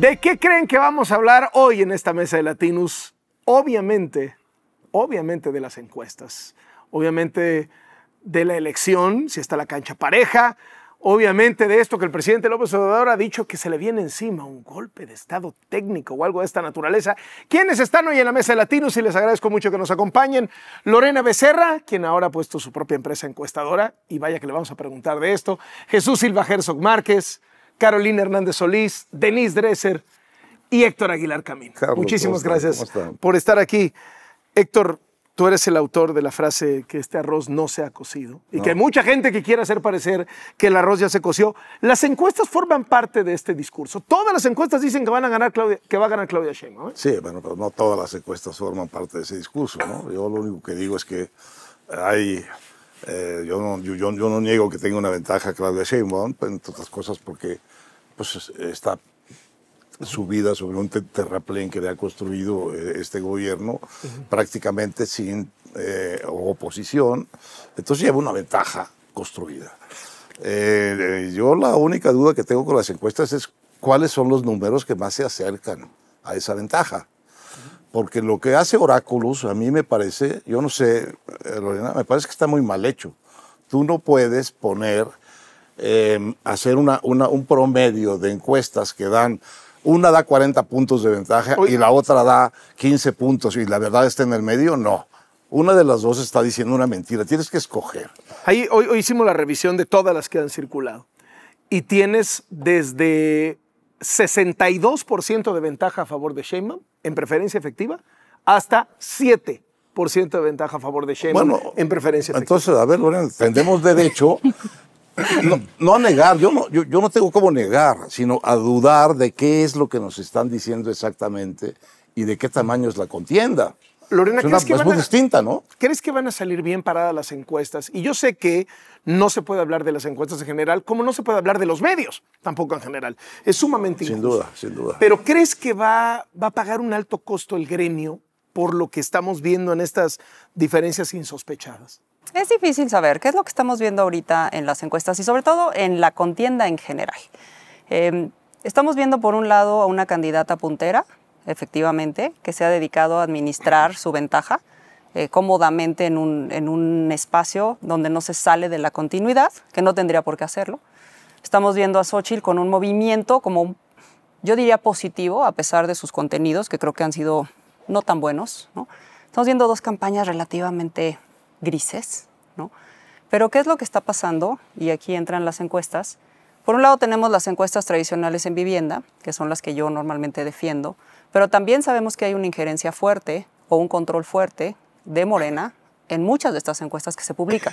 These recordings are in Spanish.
¿De qué creen que vamos a hablar hoy en esta mesa de Latinos? Obviamente, obviamente de las encuestas, obviamente de la elección, si está la cancha pareja, obviamente de esto que el presidente López Obrador ha dicho que se le viene encima, un golpe de estado técnico o algo de esta naturaleza. ¿Quiénes están hoy en la mesa de latinos? Y les agradezco mucho que nos acompañen. Lorena Becerra, quien ahora ha puesto su propia empresa encuestadora, y vaya que le vamos a preguntar de esto. Jesús Silva Herzog Márquez, Carolina Hernández Solís, Denise Dresser y Héctor Aguilar Camino. Muchísimas gracias por estar aquí. Héctor, tú eres el autor de la frase que este arroz no se ha cocido y que hay mucha gente que quiere hacer parecer que el arroz ya se coció. Las encuestas forman parte de este discurso. Todas las encuestas dicen que van a ganar que va a ganar Claudia Sheinbaum. ¿eh? Sí, bueno, pero no todas las encuestas forman parte de ese discurso, Yo lo único que digo es que hay eh, yo, no, yo, no niego que tenga una ventaja Claudia Sheinbaum, entre otras cosas porque pues está subida sobre un terraplén que le ha construido eh, este gobierno prácticamente sin eh, oposición. Entonces lleva una ventaja construida. Eh, yo la única duda que tengo con las encuestas es cuáles son los números que más se acercan a esa ventaja. Porque lo que hace Oráculos, a mí me parece, yo no sé, Lorena, me parece que está muy mal hecho. Tú no puedes poner Em, hacer una, un promedio de encuestas que dan una da 40 puntos de ventaja y la otra da 15 puntos y la verdad está en el medio, no. Una de las dos está diciendo una mentira, tienes que escoger. Ahí, hoy, hicimos la revisión de todas las que han circulado y tienes desde 62% de ventaja a favor de Sheinbaum en preferencia efectiva hasta 7% de ventaja a favor de Sheinbaum en preferencia efectiva. Entonces, a ver, Lorena, derecho no, a negar, yo no, tengo cómo negar, sino a dudar de qué es lo que nos están diciendo exactamente y de qué tamaño es la contienda. Lorena, ¿crees que muy distinta, ¿no? ¿Crees que van a salir bien paradas las encuestas? Y yo sé que no se puede hablar de las encuestas en general, como no se puede hablar de los medios tampoco en general. Es sumamente Sin duda, sin duda. Pero ¿crees que va a pagar un alto costo el gremio por lo que estamos viendo en estas diferencias insospechadas? Es difícil saber qué es lo que estamos viendo ahorita en las encuestas y sobre todo en la contienda en general. Em, estamos viendo por un lado a una candidata puntera, efectivamente, que se ha dedicado a administrar su ventaja eh, cómodamente en un, en un espacio donde no se sale de la continuidad, que no tendría por qué hacerlo. Estamos viendo a Xochitl con un movimiento como, yo diría, positivo, a pesar de sus contenidos, que creo que han sido no tan buenos. Estamos viendo dos campañas relativamente grises, ¿no? Pero ¿qué es lo que está pasando? Y aquí entran las encuestas. Por un lado tenemos las encuestas tradicionales en vivienda, que son las que yo normalmente defiendo, pero también sabemos que hay una injerencia fuerte o un control fuerte de Morena en muchas de estas encuestas que se publican.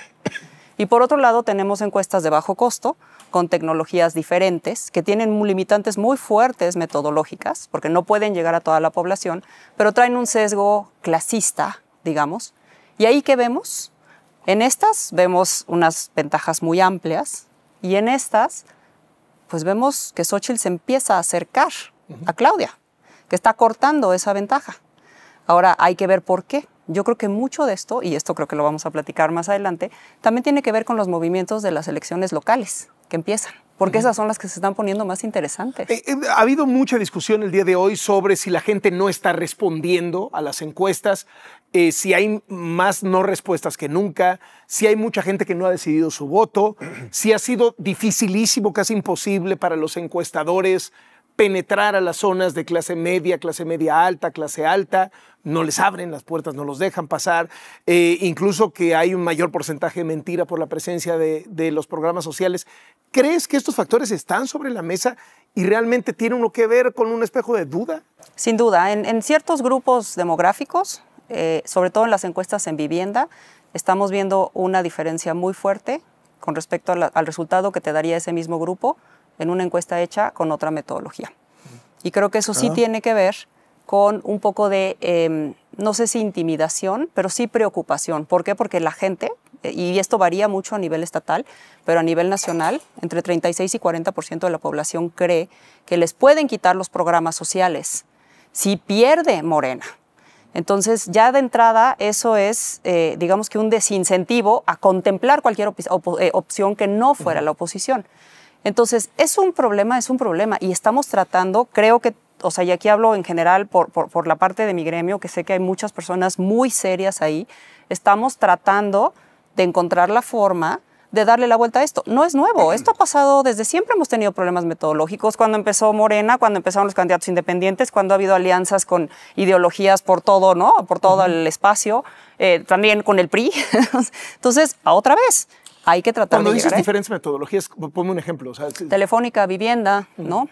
Y por otro lado tenemos encuestas de bajo costo, con tecnologías diferentes, que tienen limitantes muy fuertes metodológicas, porque no pueden llegar a toda la población, pero traen un sesgo clasista, digamos, y ahí que vemos, en estas vemos unas ventajas muy amplias y en estas pues vemos que Xochitl se empieza a acercar a Claudia, que está cortando esa ventaja. Ahora hay que ver por qué. Yo creo que mucho de esto, y esto creo que lo vamos a platicar más adelante, también tiene que ver con los movimientos de las elecciones locales que empiezan porque esas son las que se están poniendo más interesantes. Eh, eh, ha habido mucha discusión el día de hoy sobre si la gente no está respondiendo a las encuestas, eh, si hay más no respuestas que nunca, si hay mucha gente que no ha decidido su voto, si ha sido dificilísimo, casi imposible para los encuestadores penetrar a las zonas de clase media, clase media alta, clase alta, no les abren las puertas, no los dejan pasar, eh, incluso que hay un mayor porcentaje de mentira por la presencia de, los programas sociales. ¿Crees que estos factores están sobre la mesa y realmente tienen lo que ver con un espejo de duda? Sin duda, en, ciertos grupos demográficos, eh, sobre todo en las encuestas en vivienda, estamos viendo una diferencia muy fuerte con respecto al resultado que te daría ese mismo grupo en una encuesta hecha con otra metodología. Mm. Y creo que eso sí ah. tiene que ver con un poco de, em, no sé si intimidación, pero sí preocupación. ¿Por qué? Porque la gente, eh, y esto varía mucho a nivel estatal, pero a nivel nacional, entre 36 y 40% de la población cree que les pueden quitar los programas sociales si pierde Morena. Entonces, ya de entrada, eso es, eh, digamos que un desincentivo a contemplar cualquier eh, opción que no fuera la oposición. Entonces, es un problema, es un problema y estamos tratando, creo que o sea, y aquí hablo en general por, por, la parte de mi gremio, que sé que hay muchas personas muy serias ahí, estamos tratando de encontrar la forma de darle la vuelta a esto. No es nuevo, esto ha pasado desde siempre, hemos tenido problemas metodológicos, cuando empezó Morena, cuando empezaron los candidatos independientes, cuando ha habido alianzas con ideologías por todo, ¿no? Por todo el espacio, eh, también con el PRI. Entonces, a otra vez, hay que tratar Cuando dices diferentes metodologías, ponme un ejemplo. Telefónica, vivienda, ¿no?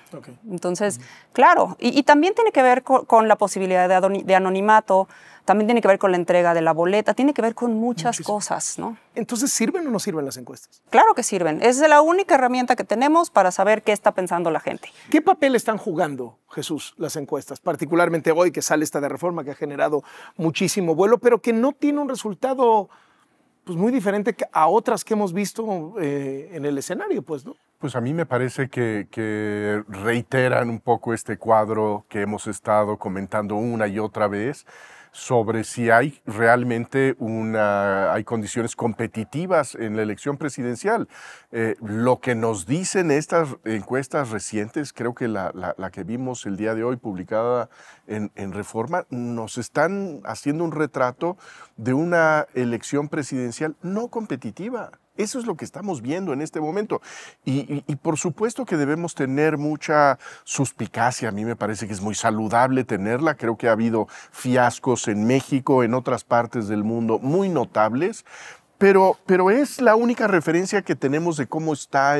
Entonces, claro, y, también tiene que ver con, la posibilidad de, anonimato, también tiene que ver con la entrega de la boleta, tiene que ver con muchas cosas, ¿no? Entonces, ¿sirven o no sirven las encuestas? Claro que sirven. Es la única herramienta que tenemos para saber qué está pensando la gente. ¿Qué papel están jugando, Jesús, las encuestas? Particularmente hoy que sale esta de reforma que ha generado muchísimo vuelo, pero que no tiene un resultado pues muy diferente a otras que hemos visto eh, en el escenario, pues, ¿no? Pues a mí me parece que, reiteran un poco este cuadro que hemos estado comentando una y otra vez sobre si hay realmente una, hay condiciones competitivas en la elección presidencial. Eh, lo que nos dicen estas encuestas recientes, creo que la, que vimos el día de hoy publicada en, Reforma, nos están haciendo un retrato de una elección presidencial no competitiva. Eso es lo que estamos viendo en este momento. Y, por supuesto que debemos tener mucha suspicacia. A mí me parece que es muy saludable tenerla. Creo que ha habido fiascos en México, en otras partes del mundo, muy notables. Pero, pero es la única referencia que tenemos de cómo está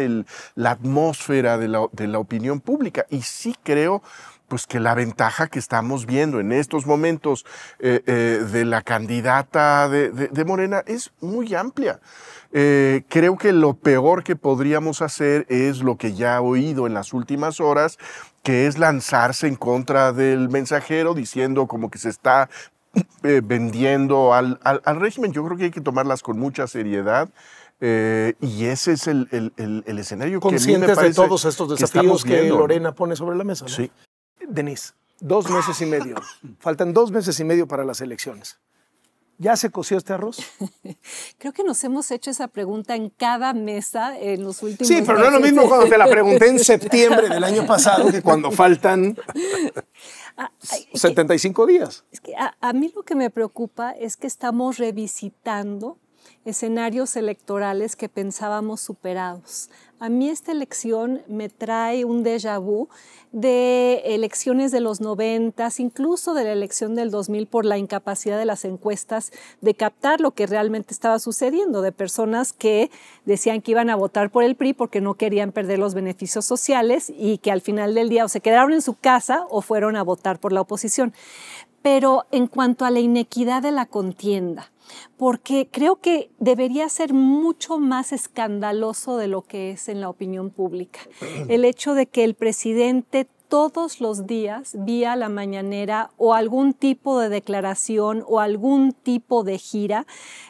la atmósfera de la opinión pública. Y sí creo pues que la ventaja que estamos viendo en estos momentos eh, eh, de la candidata de, Morena es muy amplia. Eh, creo que lo peor que podríamos hacer es lo que ya he oído en las últimas horas, que es lanzarse en contra del mensajero diciendo como que se está vendiendo al, régimen. Yo creo que hay que tomarlas con mucha seriedad. y ese es el, escenario que a mí de todos estos desafíos que, Lorena pone sobre la mesa. Sí. Denise, dos meses y medio. Faltan dos meses y medio para las elecciones. ¿Ya se coció este arroz? Creo que nos hemos hecho esa pregunta en cada mesa en los últimos Sí, pero no es lo mismo cuando te la pregunté en septiembre del año pasado que cuando faltan 75 ah, días. a mí lo que me preocupa es que estamos revisitando escenarios electorales que pensábamos superados. A mí esta elección me trae un déjà vu de elecciones de los 90, incluso de la elección del 2000 por la incapacidad de las encuestas de captar lo que realmente estaba sucediendo, de personas que decían que iban a votar por el PRI porque no querían perder los beneficios sociales y que al final del día o se quedaron en su casa o fueron a votar por la oposición pero en cuanto a la inequidad de la contienda, porque creo que debería ser mucho más escandaloso de lo que es en la opinión pública. El hecho de que el presidente todos los días vía la mañanera o algún tipo de declaración o algún tipo de gira,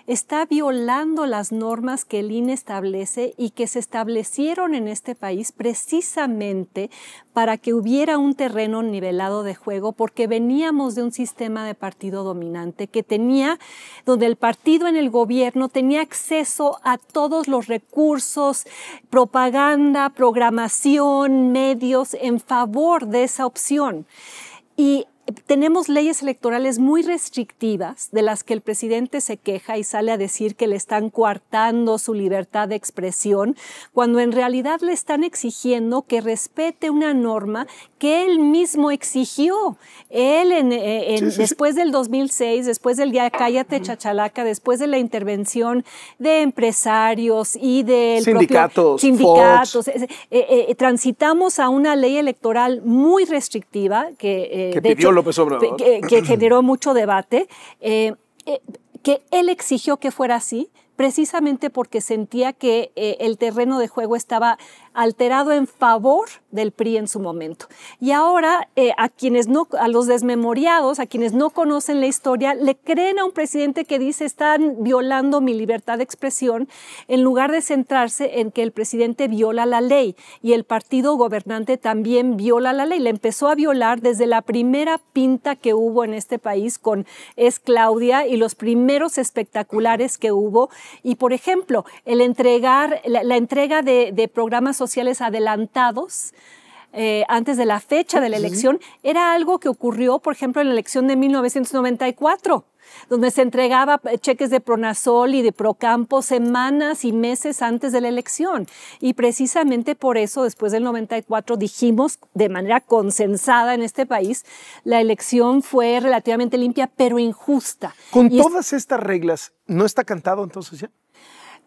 está violando las normas que el INE establece y que se establecieron en este país precisamente para que hubiera un terreno nivelado de juego, porque veníamos de un sistema de partido dominante que tenía, donde el partido en el gobierno tenía acceso a todos los recursos, propaganda, programación, medios en favor de esa opción. Y tenemos leyes electorales muy restrictivas de las que el presidente se queja y sale a decir que le están coartando su libertad de expresión, cuando en realidad le están exigiendo que respete una norma que él mismo exigió. Él en, eh, después del 2006, después del día cállate chachalaca, después de la intervención de empresarios y del sindicatos, sindicatos, eh, eh, transitamos a una ley electoral muy restrictiva que, que, generó mucho debate, eh, eh, que él exigió que fuera así, precisamente porque sentía que eh, el terreno de juego estaba alterado en favor del PRI en su momento. Y ahora eh, a quienes no, a los desmemoriados, a quienes no conocen la historia, le creen a un presidente que dice están violando mi libertad de expresión, en lugar de centrarse en que el presidente viola la ley y el partido gobernante también viola la ley. Le empezó a violar desde la primera pinta que hubo en este país con Es Claudia y los primeros espectaculares que hubo. Y por ejemplo, el entregar, la, entrega de, de programas sociales adelantados. Eh, antes de la fecha de la elección, era algo que ocurrió, por ejemplo, en la elección de 1994 donde se entregaba eh, cheques de Pronasol y de Procampo semanas y meses antes de la elección. Y precisamente por eso, después del 94, dijimos de manera consensada en este país, la elección fue relativamente limpia, pero injusta. Con todas estas reglas, ¿no está cantado entonces ya?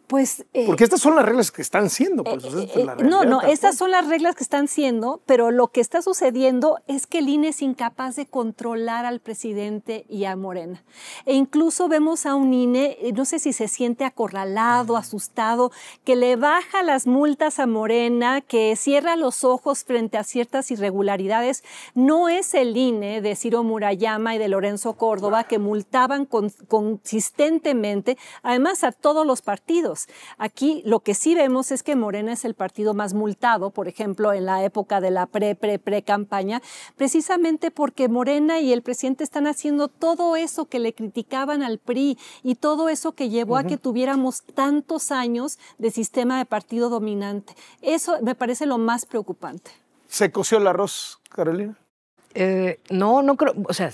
Pues, eh, Porque estas son las reglas que están siendo. Pues, eh, eh, no, no, estas son las reglas que están siendo, pero lo que está sucediendo es que el INE es incapaz de controlar al presidente y a Morena. E incluso vemos a un INE, no sé si se siente acorralado, asustado, que le baja las multas a Morena, que cierra los ojos frente a ciertas irregularidades. No es el INE de Ciro Murayama y de Lorenzo Córdoba que multaban consistentemente, además a todos los partidos. Aquí lo que sí vemos es que Morena es el partido más multado, por ejemplo, en la época de la pre-pre-pre-campaña, precisamente porque Morena y el presidente están haciendo todo eso que le criticaban al PRI y todo eso que llevó a que tuviéramos tantos años de sistema de partido dominante. Eso me parece lo más preocupante. ¿Se coció el arroz, Carolina? Eh, no, no creo, o sea,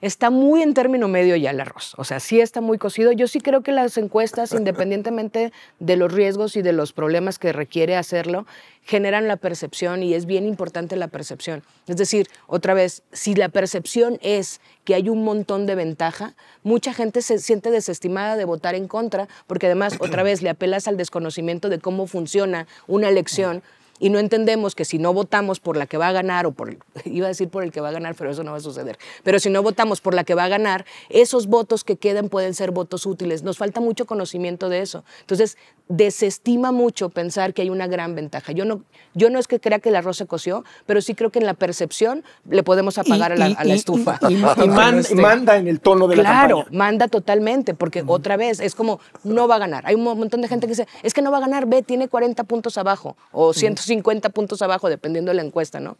está muy en término medio ya el arroz. O sea, sí está muy cocido. Yo sí creo que las encuestas, independientemente de los riesgos y de los problemas que requiere hacerlo, generan la percepción y es bien importante la percepción. Es decir, otra vez, si la percepción es que hay un montón de ventaja, mucha gente se siente desestimada de votar en contra, porque además, otra vez, le apelas al desconocimiento de cómo funciona una elección y no entendemos que si no votamos por la que va a ganar, o por, iba a decir por el que va a ganar, pero eso no va a suceder, pero si no votamos por la que va a ganar, esos votos que quedan pueden ser votos útiles. Nos falta mucho conocimiento de eso. Entonces, desestima mucho pensar que hay una gran ventaja. Yo no, yo no es que crea que el arroz se coció, pero sí creo que en la percepción le podemos apagar a, la, estufa. Y, manda, en el tono de claro, la manda totalmente, porque otra vez es como, no va a ganar. Hay un montón de gente que dice, es que no va a ganar, ve, tiene 40 puntos abajo o 100 50 puntos abajo, dependiendo de la encuesta, ¿no?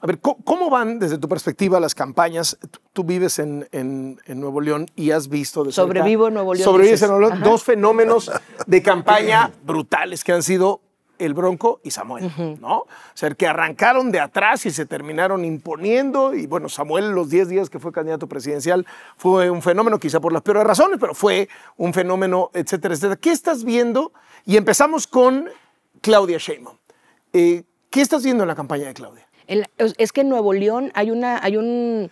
A ver, ¿cómo van desde tu perspectiva las campañas? Tú vives en, Nuevo León y has visto... Sobrevivo en Nuevo León. Sobrevives en Nuevo León. Dos fenómenos de campaña brutales que han sido el Bronco y Samuel, ¿no? O sea, que arrancaron de atrás y se terminaron imponiendo. Y bueno, Samuel, los 10 días que fue candidato presidencial, fue un fenómeno, quizá por las peores razones, pero fue un fenómeno, etcétera, etcétera. ¿Qué estás viendo? Y empezamos con Claudia Sheinbaum. Eh, ¿Qué estás viendo en la campaña de Claudia? es que en Nuevo León hay, una, hay un,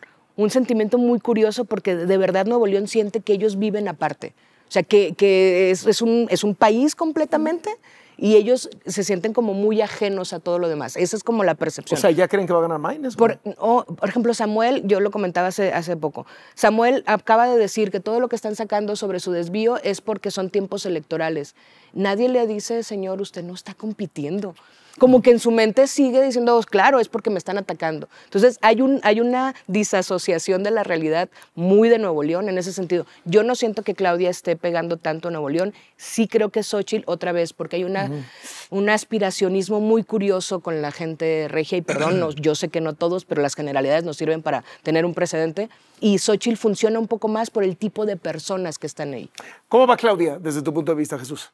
sentimiento muy curioso porque de verdad Nuevo León siente que ellos viven aparte. O sea, que, es, un, es, un, país completamente y ellos se sienten como muy ajenos a todo lo demás. Esa es como la percepción. O sea, ¿ya creen que va a ganar Maynes? Por, por ejemplo, Samuel, yo lo comentaba hace, hace poco, Samuel acaba de decir que todo lo que están sacando sobre su desvío es porque son tiempos electorales. Nadie le dice, señor, usted no está compitiendo como que en su mente sigue diciendo, claro, es porque me están atacando. Entonces hay, una disasociación de la realidad muy de Nuevo León en ese sentido. Yo no siento que Claudia esté pegando tanto a Nuevo León, sí creo que Xochitl otra vez, porque hay un aspiracionismo muy curioso con la gente regia, y perdón, yo sé que no todos, pero las generalidades nos sirven para tener un precedente, y Xochitl funciona un poco más por el tipo de personas que están ahí. ¿Cómo va Claudia desde tu punto de vista, Jesús?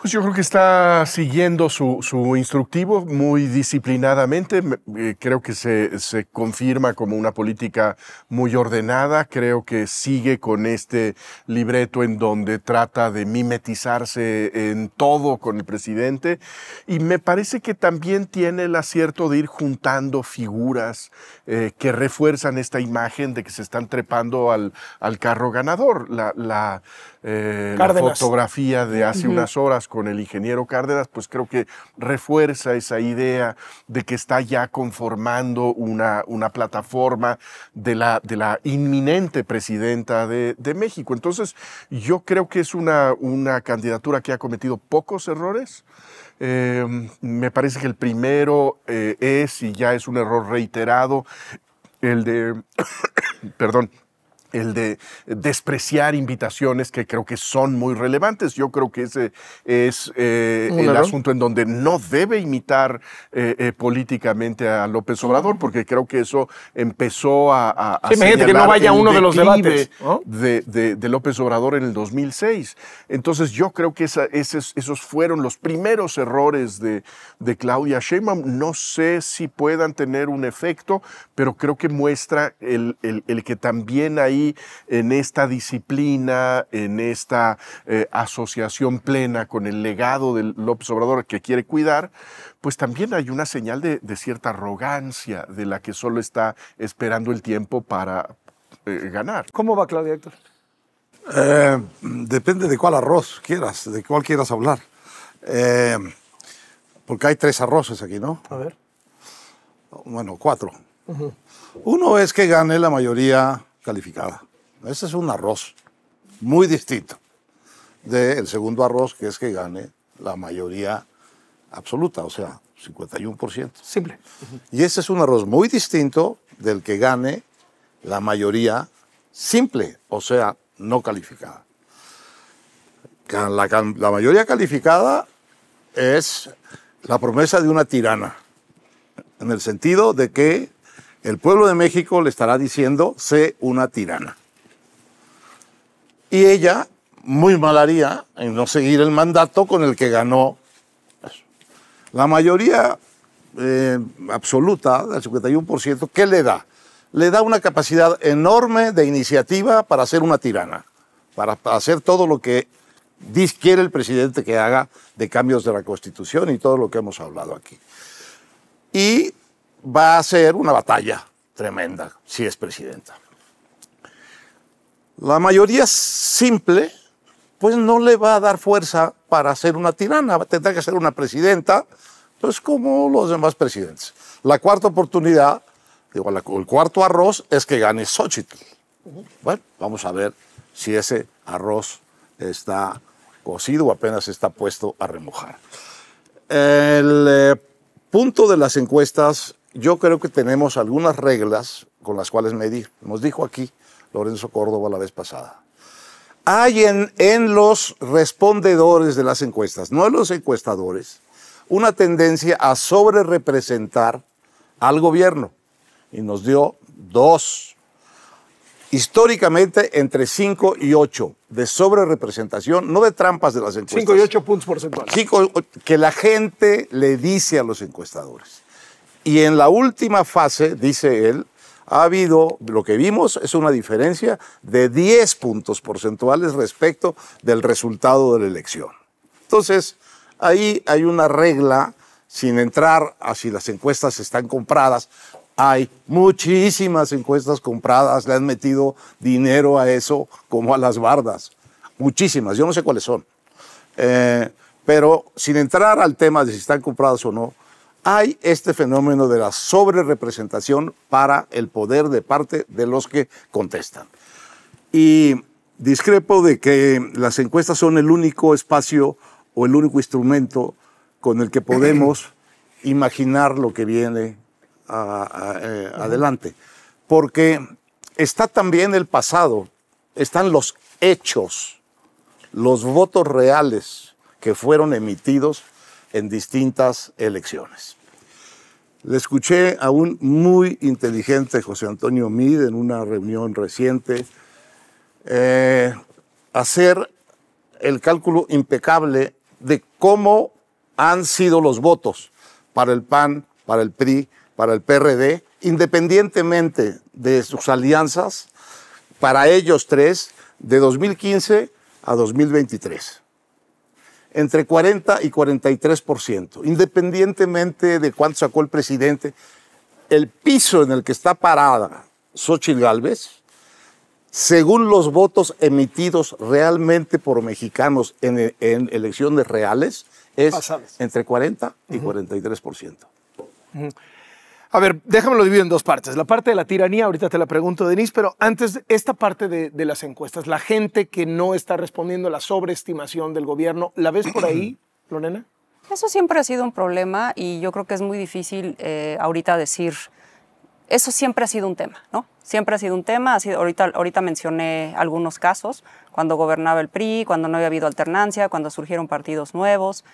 Pues yo creo que está siguiendo su, instructivo muy disciplinadamente. Eh, creo que se, confirma como una política muy ordenada. Creo que sigue con este libreto en donde trata de mimetizarse en todo con el presidente. Y me parece que también tiene el acierto de ir juntando figuras eh, que refuerzan esta imagen de que se están trepando al, al carro ganador. La, la, eh, la fotografía de hace unas horas con el ingeniero Cárdenas, pues creo que refuerza esa idea de que está ya conformando una, una plataforma de la, de la inminente presidenta de, México. Entonces, yo creo que es una, una candidatura que ha cometido pocos errores. Em, me parece que el primero eh, es, y ya es un error reiterado, el de, perdón, el de despreciar invitaciones que creo que son muy relevantes. Yo creo que ese es eh, el asunto en donde no debe imitar eh, eh, políticamente a López Obrador, porque creo que eso empezó a... que no vaya uno de los debates de, López Obrador en el 2006. Entonces yo creo que esa, esos, esos, fueron los primeros errores de, de Claudia Sheinbaum. No sé si puedan tener un efecto, pero creo que muestra el, el, el que también hay en esta disciplina, en esta eh, asociación plena con el legado de López Obrador que quiere cuidar, pues también hay una señal de, cierta arrogancia de la que solo está esperando el tiempo para eh, ganar. ¿Cómo va Claudia Héctor? Eh, depende de cuál arroz quieras, de cuál quieras hablar. porque hay tres arroces aquí, ¿no? A ver. Bueno, cuatro. Uno es que gane la mayoría calificada. Ese es un arroz muy distinto del segundo arroz, que es que gane la mayoría absoluta, o sea, 51%. Simple. Y ese es un arroz muy distinto del que gane la mayoría simple, o sea, no calificada. la mayoría calificada es la promesa de una tirana, en el sentido de que el pueblo de México le estará diciendo, sé una tirana. Y ella muy mal haría en no seguir el mandato con el que ganó. La mayoría eh, absoluta, del 51%, ¿qué le da? Le da una capacidad enorme de iniciativa para ser una tirana, para, para hacer todo lo que quiere el presidente que haga de cambios de la Constitución y todo lo que hemos hablado aquí. Y va a ser una batalla tremenda si es presidenta. La mayoría simple, pues no le va a dar fuerza para ser una tirana, tendrá que ser una presidenta, pues como los demás presidentes. La cuarta oportunidad, digo, el cuarto arroz es que gane Xochitl. Bueno, vamos a ver si ese arroz está cocido o apenas está puesto a remojar. El eh, punto de las encuestas yo creo que tenemos algunas reglas con las cuales medir. Nos dijo aquí Lorenzo Córdoba la vez pasada. Hay en, los respondedores de las encuestas, no en los encuestadores, una tendencia a sobrerepresentar al gobierno. Y nos dio dos históricamente entre 5 y 8 de sobrerepresentación, no de trampas de las encuestas. 5 y 8 puntos porcentuales. que la gente le dice a los encuestadores. Y en la última fase, dice él, ha habido, lo que vimos es una diferencia de 10 puntos porcentuales respecto del resultado de la elección. Entonces, ahí hay una regla, sin entrar a si las encuestas están compradas, hay muchísimas encuestas compradas, le han metido dinero a eso como a las bardas, muchísimas, yo no sé cuáles son. Eh, pero sin entrar al tema de si están compradas o no, hay este fenómeno de la sobrerepresentación para el poder de parte de los que contestan. Y discrepo de que las encuestas son el único espacio o el único instrumento con el que podemos imaginar lo que viene eh, adelante. Porque está también el pasado, están los hechos, los votos reales que fueron emitidos en distintas elecciones. Le escuché a un muy inteligente José Antonio Mid en una reunión reciente eh, hacer el cálculo impecable de cómo han sido los votos para el PAN, para el PRI, para el PRD, independientemente de sus alianzas, para ellos tres, de 2015 a 2023 entre 40 y 43%. Independientemente de cuánto sacó el presidente, el piso en el que está parada Xochitl Gálvez, según los votos emitidos realmente por mexicanos en, elecciones reales, es entre 40 y 43%. A ver, déjamelo dividir en dos partes. La parte de la tiranía, ahorita te la pregunto, Denise, pero antes, esta parte de, las encuestas, la gente que no está respondiendo a la sobreestimación del gobierno, ¿la ves por ahí, Lorena? Eso siempre ha sido un problema y yo creo que es muy difícil eh, ahorita decir, eso siempre ha sido un tema, ¿no? Siempre ha sido un tema, ha sido, ahorita, ahorita mencioné algunos casos, cuando gobernaba el PRI, cuando no había habido alternancia, cuando surgieron partidos nuevos,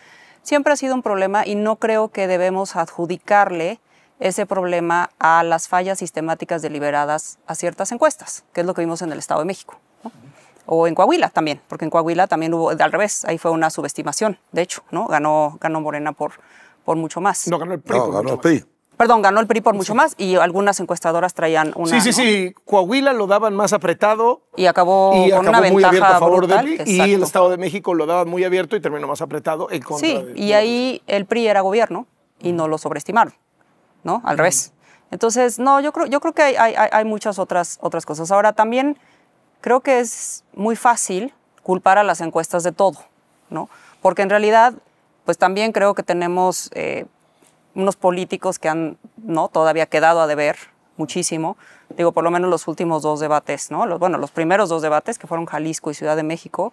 siempre ha sido un problema y no creo que debemos adjudicarle ese problema a las fallas sistemáticas deliberadas a ciertas encuestas, que es lo que vimos en el Estado de México. O en Coahuila también, porque en Coahuila también hubo, al revés, ahí fue una subestimación, de hecho, ¿no? Ganó, ganó Morena por, por mucho más. No, ganó el PRI. Perdón, ganó el PRI por mucho más y algunas encuestadoras traían una. Sí, sí, sí. Coahuila lo daban más apretado. Y acabó, y muy abierto a favor brutal, del Y el Estado de México lo daban muy abierto y terminó más apretado en contra. Sí, y ahí el PRI era gobierno y no lo sobreestimaron. ¿no? Al revés. Entonces, no, yo creo, yo creo que hay, hay, hay muchas otras, otras cosas. Ahora, también creo que es muy fácil culpar a las encuestas de todo, ¿no? Porque en realidad, pues también creo que tenemos eh, unos políticos que han, ¿no? Todavía quedado a deber muchísimo. Digo, por lo menos los últimos dos debates, ¿no? Los, bueno, los primeros dos debates, que fueron Jalisco y Ciudad de México,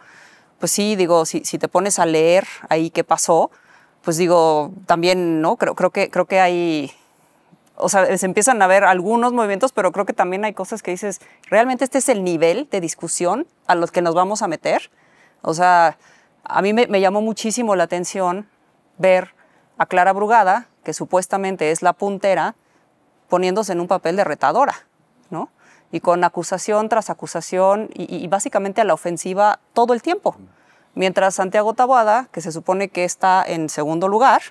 pues sí, digo, si, si te pones a leer ahí qué pasó, pues digo, también, ¿no? Creo, creo, que, creo que hay o sea, se empiezan a ver algunos movimientos, pero creo que también hay cosas que dices, realmente este es el nivel de discusión a los que nos vamos a meter. O sea, a mí me, llamó muchísimo la atención ver a Clara Brugada, que supuestamente es la puntera, poniéndose en un papel de retadora, ¿no? Y con acusación tras acusación y, y básicamente a la ofensiva todo el tiempo. Mientras Santiago Taboada, que se supone que está en segundo lugar,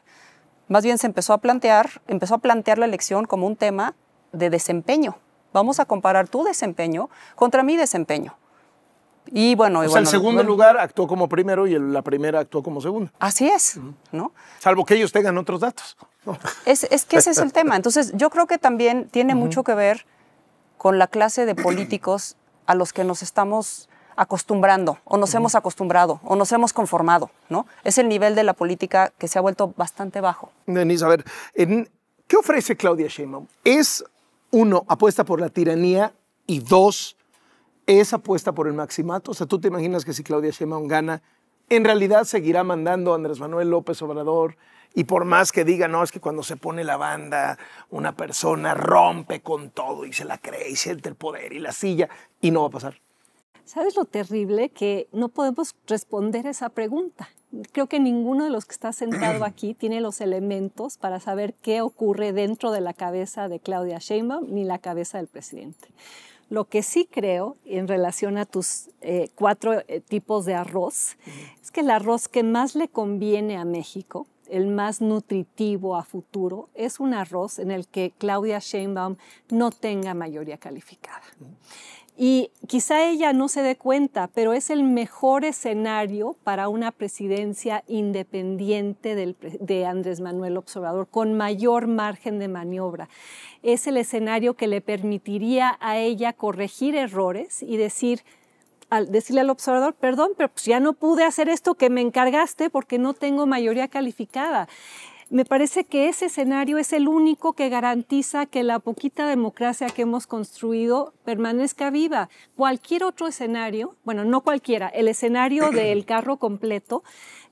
más bien se empezó a plantear, empezó a plantear la elección como un tema de desempeño. Vamos a comparar tu desempeño contra mi desempeño. Y bueno, o sea, el segundo lugar actuó como primero y la primera actuó como segunda. Así es, ¿no? Salvo que ellos tengan otros datos. Es, que ese es el tema. Entonces, yo creo que también tiene mucho que ver con la clase de políticos a los que nos estamos acostumbrando o nos hemos acostumbrado o nos hemos conformado, ¿no? Es el nivel de la política que se ha vuelto bastante bajo. Denise, a ver, ¿qué ofrece Claudia Sheinbaum? Es, uno, apuesta por la tiranía y dos, es apuesta por el maximato. O sea, ¿tú te imaginas que si Claudia Sheinbaum gana, en realidad seguirá mandando a Andrés Manuel López Obrador? Y por más que diga, no, es que cuando se pone la banda, una persona rompe con todo y se la cree y siente el poder y la silla, y no va a pasar. ¿Sabes lo terrible que no podemos responder esa pregunta? Creo que ninguno de los que está sentado aquí tiene los elementos para saber qué ocurre dentro de la cabeza de Claudia Sheinbaum ni la cabeza del presidente. Lo que sí creo en relación a tus eh, cuatro eh, tipos de arroz es que el arroz que más le conviene a México, el más nutritivo a futuro, es un arroz en el que Claudia Sheinbaum no tenga mayoría calificada. Y quizá ella no se dé cuenta, pero es el mejor escenario para una presidencia independiente de Andrés Manuel Observador, con mayor margen de maniobra. Es el escenario que le permitiría a ella corregir errores y decir, decirle al observador, perdón, pero pues ya no pude hacer esto que me encargaste porque no tengo mayoría calificada me parece que ese escenario es el único que garantiza que la poquita democracia que hemos construido permanezca viva. Cualquier otro escenario, bueno, no cualquiera, el escenario del carro completo,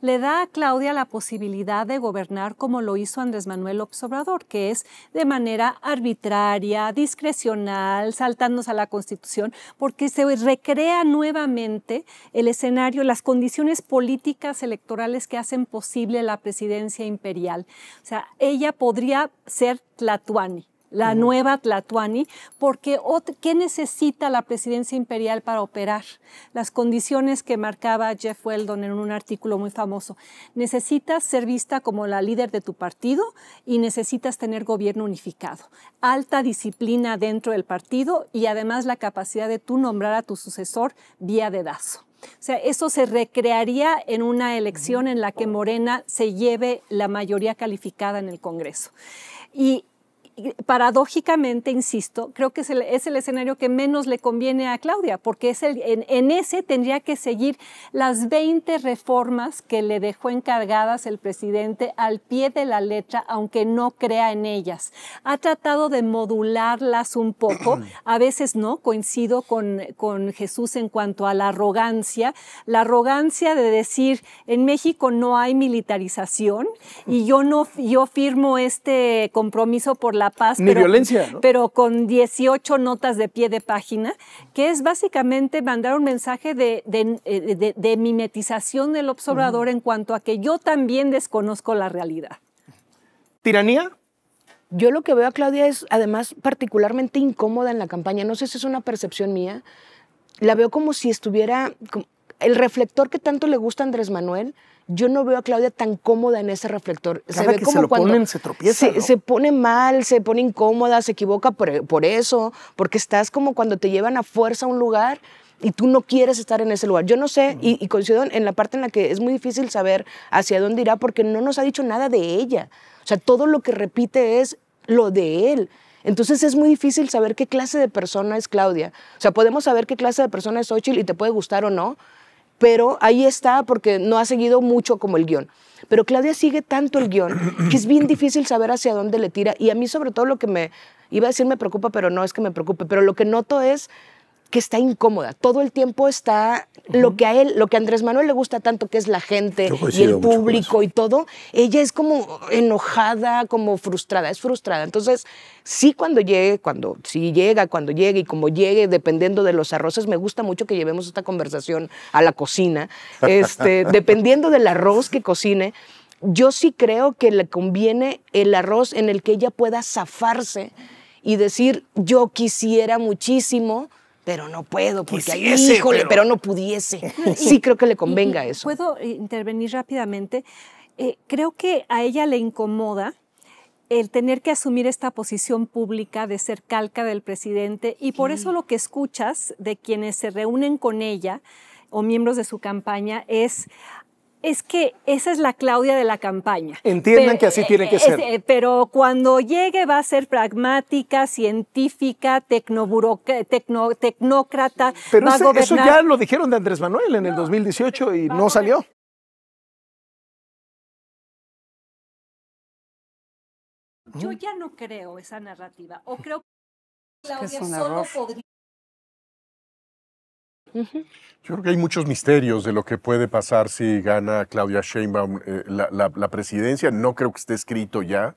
le da a Claudia la posibilidad de gobernar como lo hizo Andrés Manuel Observador, que es de manera arbitraria, discrecional, saltándose a la Constitución, porque se recrea nuevamente el escenario, las condiciones políticas electorales que hacen posible la presidencia imperial. O sea, ella podría ser Tlatuani la nueva Tlatuani, porque ¿qué necesita la presidencia imperial para operar? Las condiciones que marcaba Jeff Weldon en un artículo muy famoso. Necesitas ser vista como la líder de tu partido y necesitas tener gobierno unificado, alta disciplina dentro del partido y además la capacidad de tú nombrar a tu sucesor vía dedazo. O sea, eso se recrearía en una elección en la que Morena se lleve la mayoría calificada en el Congreso. Y paradójicamente, insisto, creo que es el, escenario que menos le conviene a Claudia, porque es el, en, ese tendría que seguir las 20 reformas que le dejó encargadas el presidente al pie de la letra, aunque no crea en ellas. Ha tratado de modularlas un poco, a veces no, coincido con, con Jesús en cuanto a la arrogancia, la arrogancia de decir, en México no hay militarización y yo, no, yo firmo este compromiso por la pero, violencia. Pero con 18 notas de pie de página, que es básicamente mandar un mensaje de, eh, mimetización del observador en cuanto a que yo también desconozco la realidad. ¿Tiranía? Yo lo que veo a Claudia es además particularmente incómoda en la campaña. No sé si es una percepción mía. La veo como si estuviera... el reflector que tanto le gusta a Andrés Manuel yo no veo a Claudia tan cómoda en ese reflector. se se tropieza. Se, pone mal, se pone incómoda, se equivoca por, eso, porque estás como cuando te llevan a fuerza a un lugar y tú no quieres estar en ese lugar. Yo no sé, mm. y, y, coincido en la parte en la que es muy difícil saber hacia dónde irá porque no nos ha dicho nada de ella. O sea, todo lo que repite es lo de él. Entonces es muy difícil saber qué clase de persona es Claudia. O sea, podemos saber qué clase de persona es Ochil y te puede gustar o no, pero ahí está porque no ha seguido mucho como el guión. Pero Claudia sigue tanto el guión que es bien difícil saber hacia dónde le tira. Y a mí sobre todo lo que me, iba a decir me preocupa, pero no es que me preocupe, pero lo que noto es que está incómoda, todo el tiempo está lo que a él, lo que a Andrés Manuel le gusta tanto, que es la gente y el público y todo, ella es como enojada, como frustrada, es frustrada. Entonces, sí cuando llegue, cuando, si llega, cuando llegue y como llegue, dependiendo de los arroces, me gusta mucho que llevemos esta conversación a la cocina, este, dependiendo del arroz que cocine, yo sí creo que le conviene el arroz en el que ella pueda zafarse y decir, yo quisiera muchísimo pero no puedo, porque ahí, híjole, pero... no pudiese. Sí creo que le convenga eso. ¿Puedo intervenir rápidamente? Eh, creo que a ella le incomoda el tener que asumir esta posición pública de ser calca del presidente y por eso lo que escuchas de quienes se reúnen con ella o miembros de su campaña es, es que esa es la Claudia de la campaña. Entiendan que así tiene que eh, ser. Eh, pero cuando llegue va a ser pragmática, científica, tecnócrata. Pero eso ya lo dijeron de Andrés Manuel en el 2018 y no salió. Yo ya no creo esa narrativa, o creo que Claudia solo podría yo creo que hay muchos misterios de lo que puede pasar si gana Claudia Sheinbaum eh, la, presidencia. No creo que esté escrito ya.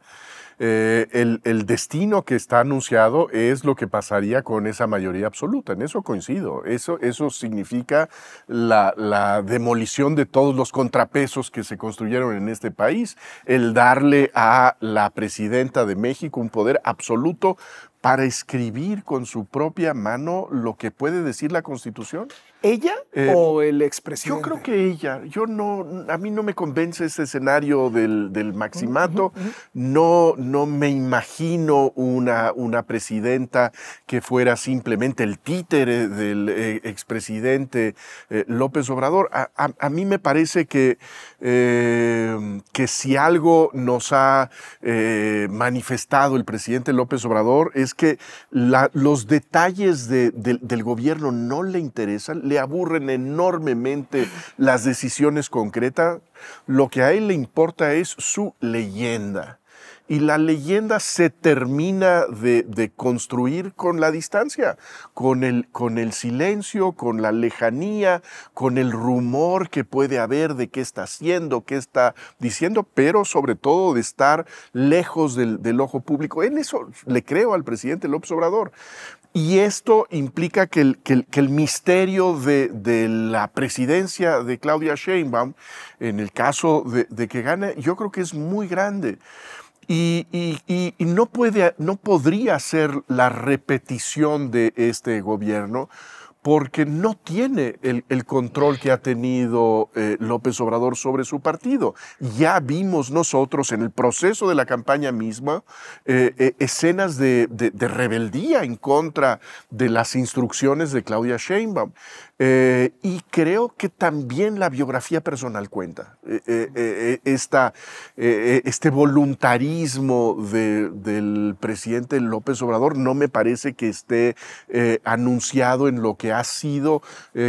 Eh, el, destino que está anunciado es lo que pasaría con esa mayoría absoluta. En eso coincido. Eso, eso significa la, la demolición de todos los contrapesos que se construyeron en este país, el darle a la presidenta de México un poder absoluto para escribir con su propia mano lo que puede decir la Constitución? ¿Ella eh, o el expresidente? Yo creo que ella. Yo no, a mí no me convence ese escenario del, maximato. No, no me imagino una, una presidenta que fuera simplemente el títere del eh, expresidente eh, López Obrador. A, mí me parece que, que si algo nos ha manifestado el presidente López Obrador es que los detalles del gobierno no le interesan le aburren enormemente las decisiones concretas, lo que a él le importa es su leyenda. Y la leyenda se termina de, construir con la distancia, con el, silencio, con la lejanía, con el rumor que puede haber de qué está haciendo, qué está diciendo, pero sobre todo de estar lejos del, del ojo público. En eso le creo al presidente López Obrador y esto implica que el, misterio de, la presidencia de Claudia Sheinbaum, en el caso de, que gane, yo creo que es muy grande. Y, y no, puede, no podría ser la repetición de este gobierno, porque no tiene el, control que ha tenido eh, López Obrador sobre su partido. Ya vimos nosotros en el proceso de la campaña misma eh, eh, escenas de, de, rebeldía en contra de las instrucciones de Claudia Sheinbaum. Eh, y creo que también la biografía personal cuenta. Eh, eh, este voluntarismo del presidente López Obrador no me parece que esté anunciado en lo que ha sido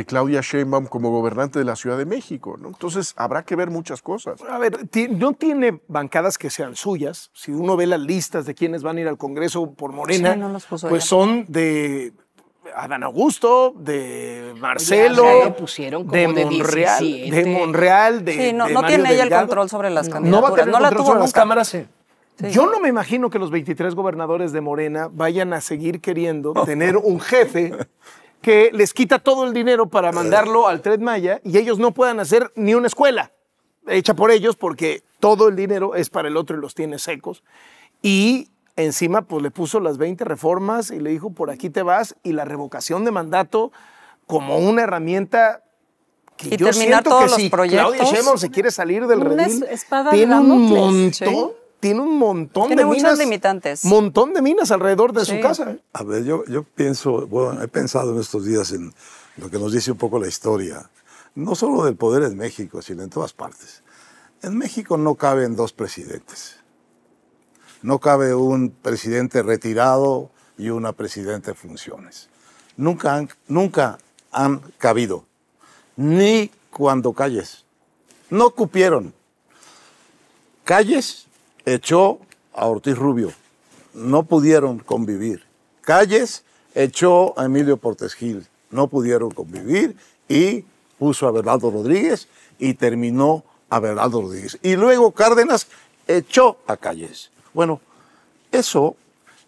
Claudia Sheinbaum como gobernante de la Ciudad de México. Entonces habrá que ver muchas cosas. A ver, no tiene bancadas que sean suyas. Si uno ve las listas de quienes van a ir al Congreso por Morena, pues son de Adán Augusto, de Marcelo, pusieron de, Monreal, de, de Monreal, Sí, no, tiene ella el control sobre las No. No va a la tuvo las cámaras. ¿eh? Yo no me imagino que los 23 gobernadores de Morena vayan a seguir queriendo tener un jefe que les quita todo el dinero para mandarlo al TRED Maya y ellos no puedan hacer ni una escuela hecha por ellos porque todo el dinero es para el otro y los tiene secos. Y Encima, pues le puso las 20 reformas y le dijo, por aquí te vas, y la revocación de mandato como una herramienta que yo siento los si proyectos, Claudia Sheinbaum se quiere salir del redil, ¿eh? tiene un montón, tiene un montón de minas, limitantes. montón de minas alrededor de su casa. ¿eh? A ver, yo, yo pienso, bueno, he pensado en estos días en lo que nos dice un poco la historia, no solo del poder en México, sino en todas partes. En México no caben dos presidentes. No cabe un presidente retirado y una presidenta en funciones. Nunca han, nunca han cabido, ni cuando calles. No cupieron. Calles echó a Ortiz Rubio. No pudieron convivir. Calles echó a Emilio Portes Gil. No pudieron convivir y puso a Bernardo Rodríguez y terminó a Bernardo Rodríguez. Y luego Cárdenas echó a Calles. Bueno, eso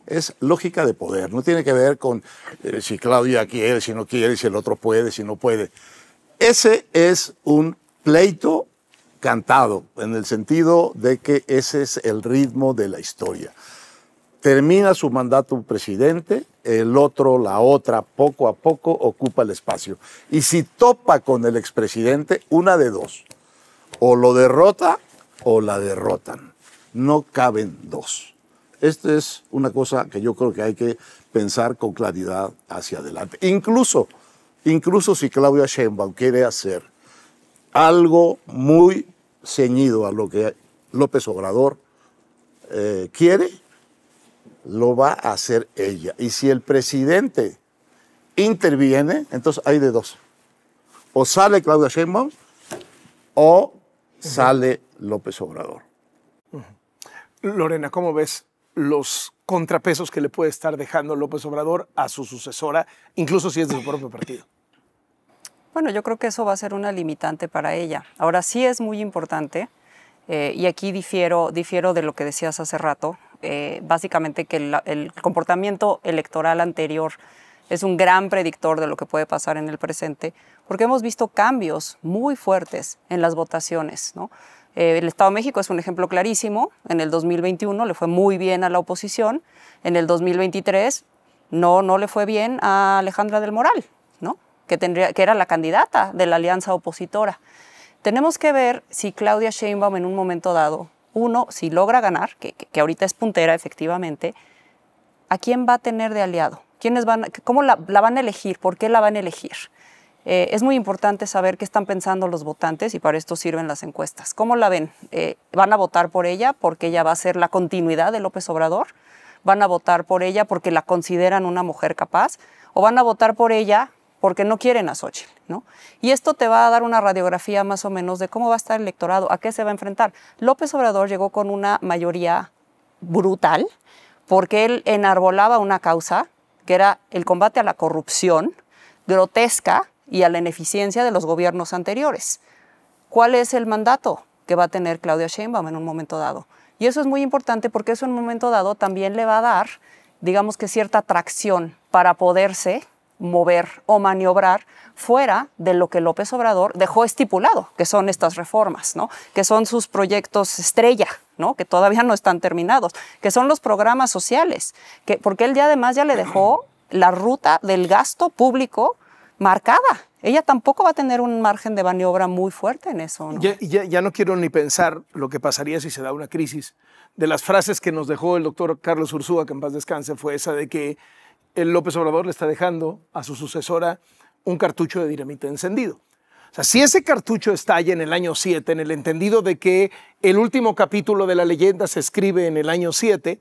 es lógica de poder, no tiene que ver con eh, si Claudia quiere, si no quiere, si el otro puede, si no puede. Ese es un pleito cantado, en el sentido de que ese es el ritmo de la historia. Termina su mandato un presidente, el otro, la otra, poco a poco ocupa el espacio. Y si topa con el expresidente, una de dos, o lo derrota o la derrotan no caben dos. Esta es una cosa que yo creo que hay que pensar con claridad hacia adelante. Incluso, incluso si Claudia Sheinbaum quiere hacer algo muy ceñido a lo que López Obrador eh, quiere, lo va a hacer ella. Y si el presidente interviene, entonces hay de dos. O sale Claudia Sheinbaum o sale López Obrador. Lorena, ¿cómo ves los contrapesos que le puede estar dejando López Obrador a su sucesora, incluso si es de su propio partido? Bueno, yo creo que eso va a ser una limitante para ella. Ahora sí es muy importante, eh, y aquí difiero, de lo que decías hace rato, eh, básicamente que el, el comportamiento electoral anterior es un gran predictor de lo que puede pasar en el presente, porque hemos visto cambios muy fuertes en las votaciones, ¿no? Eh, el Estado de México es un ejemplo clarísimo. En el 2021 le fue muy bien a la oposición. En el 2023 no, no le fue bien a Alejandra del Moral, ¿no? que, tendría, que era la candidata de la alianza opositora. Tenemos que ver si Claudia Sheinbaum en un momento dado, uno, si logra ganar, que, ahorita es puntera efectivamente, ¿a quién va a tener de aliado? ¿Quiénes van, ¿Cómo la van a elegir? ¿Por qué la van a elegir? Eh, es muy importante saber qué están pensando los votantes y para esto sirven las encuestas. ¿Cómo la ven? Eh, ¿Van a votar por ella porque ella va a ser la continuidad de López Obrador? ¿Van a votar por ella porque la consideran una mujer capaz? ¿O van a votar por ella porque no quieren a Xochitl? Y esto te va a dar una radiografía más o menos de cómo va a estar el electorado, a qué se va a enfrentar. López Obrador llegó con una mayoría brutal porque él enarbolaba una causa que era el combate a la corrupción grotesca y a la ineficiencia de los gobiernos anteriores. ¿Cuál es el mandato que va a tener Claudia Sheinbaum en un momento dado? Y eso es muy importante porque eso en un momento dado también le va a dar, digamos que cierta tracción para poderse mover o maniobrar fuera de lo que López Obrador dejó estipulado, que son estas reformas, ¿no? que son sus proyectos estrella, ¿no? que todavía no están terminados, que son los programas sociales, que, porque él ya además ya le dejó la ruta del gasto público marcada. Ella tampoco va a tener un margen de maniobra muy fuerte en eso. Ya, no quiero ni pensar lo que pasaría si se da una crisis. De las frases que nos dejó el doctor Carlos Ursúa, que en paz descanse, fue esa de que el López Obrador le está dejando a su sucesora un cartucho de dinamita encendido. O sea, si ese cartucho estalla en el año 7, en el entendido de que el último capítulo de la leyenda se escribe en el año 7,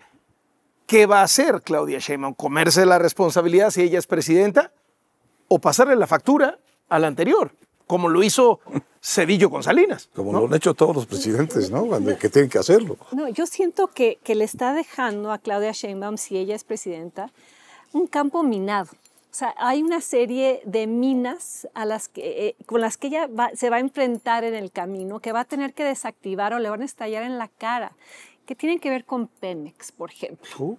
¿qué va a hacer Claudia Sheinbaum? ¿Comerse la responsabilidad si ella es presidenta? o pasarle la factura al anterior, como lo hizo Cedillo con Salinas. Como lo han hecho todos los presidentes, ¿no? que tienen que hacerlo. yo siento que, le está dejando a Claudia Sheinbaum, si ella es presidenta, un campo minado. O sea, hay una serie de minas a las que, eh, con las que ella se va a enfrentar en el camino, que va a tener que desactivar o le van a estallar en la cara, que tienen que ver con Pemex, por ejemplo.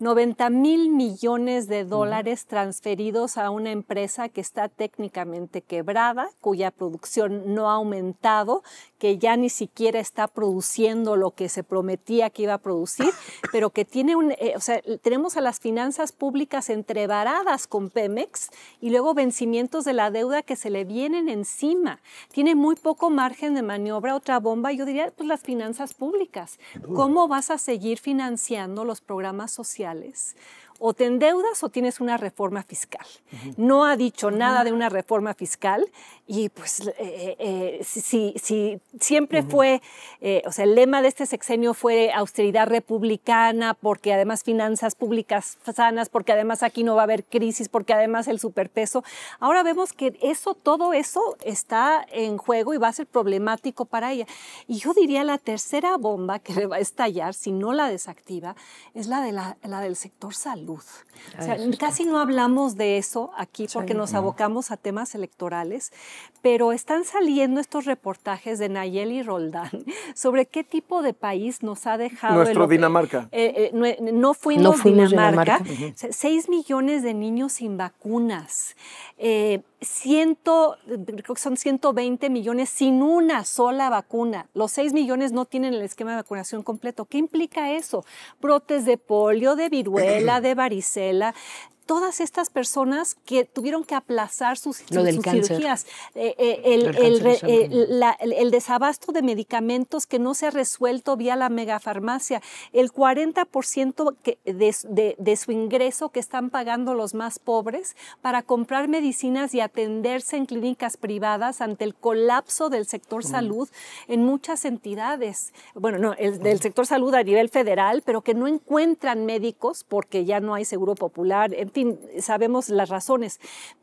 90 mil millones de dólares transferidos a una empresa que está técnicamente quebrada, cuya producción no ha aumentado, que ya ni siquiera está produciendo lo que se prometía que iba a producir, pero que tiene un, eh, o sea, tenemos a las finanzas públicas entrevaradas con Pemex y luego vencimientos de la deuda que se le vienen encima. Tiene muy poco margen de maniobra, otra bomba, yo diría, pues las finanzas públicas. ¿Cómo vas a seguir financiando los programas sociales? o te endeudas o tienes una reforma fiscal. No ha dicho nada de una reforma fiscal y pues eh, eh, eh, si, siempre fue, o sea, el lema de este sexenio fue austeridad republicana, porque además finanzas públicas sanas, porque además aquí no va a haber crisis, porque además el superpeso. Ahora vemos que eso, todo eso está en juego y va a ser problemático para ella. Y yo diría la tercera bomba que le va a estallar si no la desactiva es la, de la, la del sector salud. O casi no hablamos de eso aquí porque nos abocamos a temas electorales, pero están saliendo estos reportajes de Nayeli Roldán sobre qué tipo de país nos ha dejado. Nuestro Dinamarca. Eh, eh, no, fuimos Dinamarca. 6 millones de niños sin vacunas. Eh, ciento, creo que son 120 millones sin una sola vacuna. Los 6 millones no tienen el esquema de vacunación completo. ¿Qué implica eso? Brotes de polio, de viruela, de varicela todas estas personas que tuvieron que aplazar sus, cirugías, el, desabasto de medicamentos que no se ha resuelto vía la megafarmacia, el 40% de, su ingreso que están pagando los más pobres para comprar medicinas y atenderse en clínicas privadas ante el colapso del sector salud en muchas entidades, bueno, no, del sector salud a nivel federal, pero que no encuentran médicos porque ya no hay seguro popular, en sabemos las razones,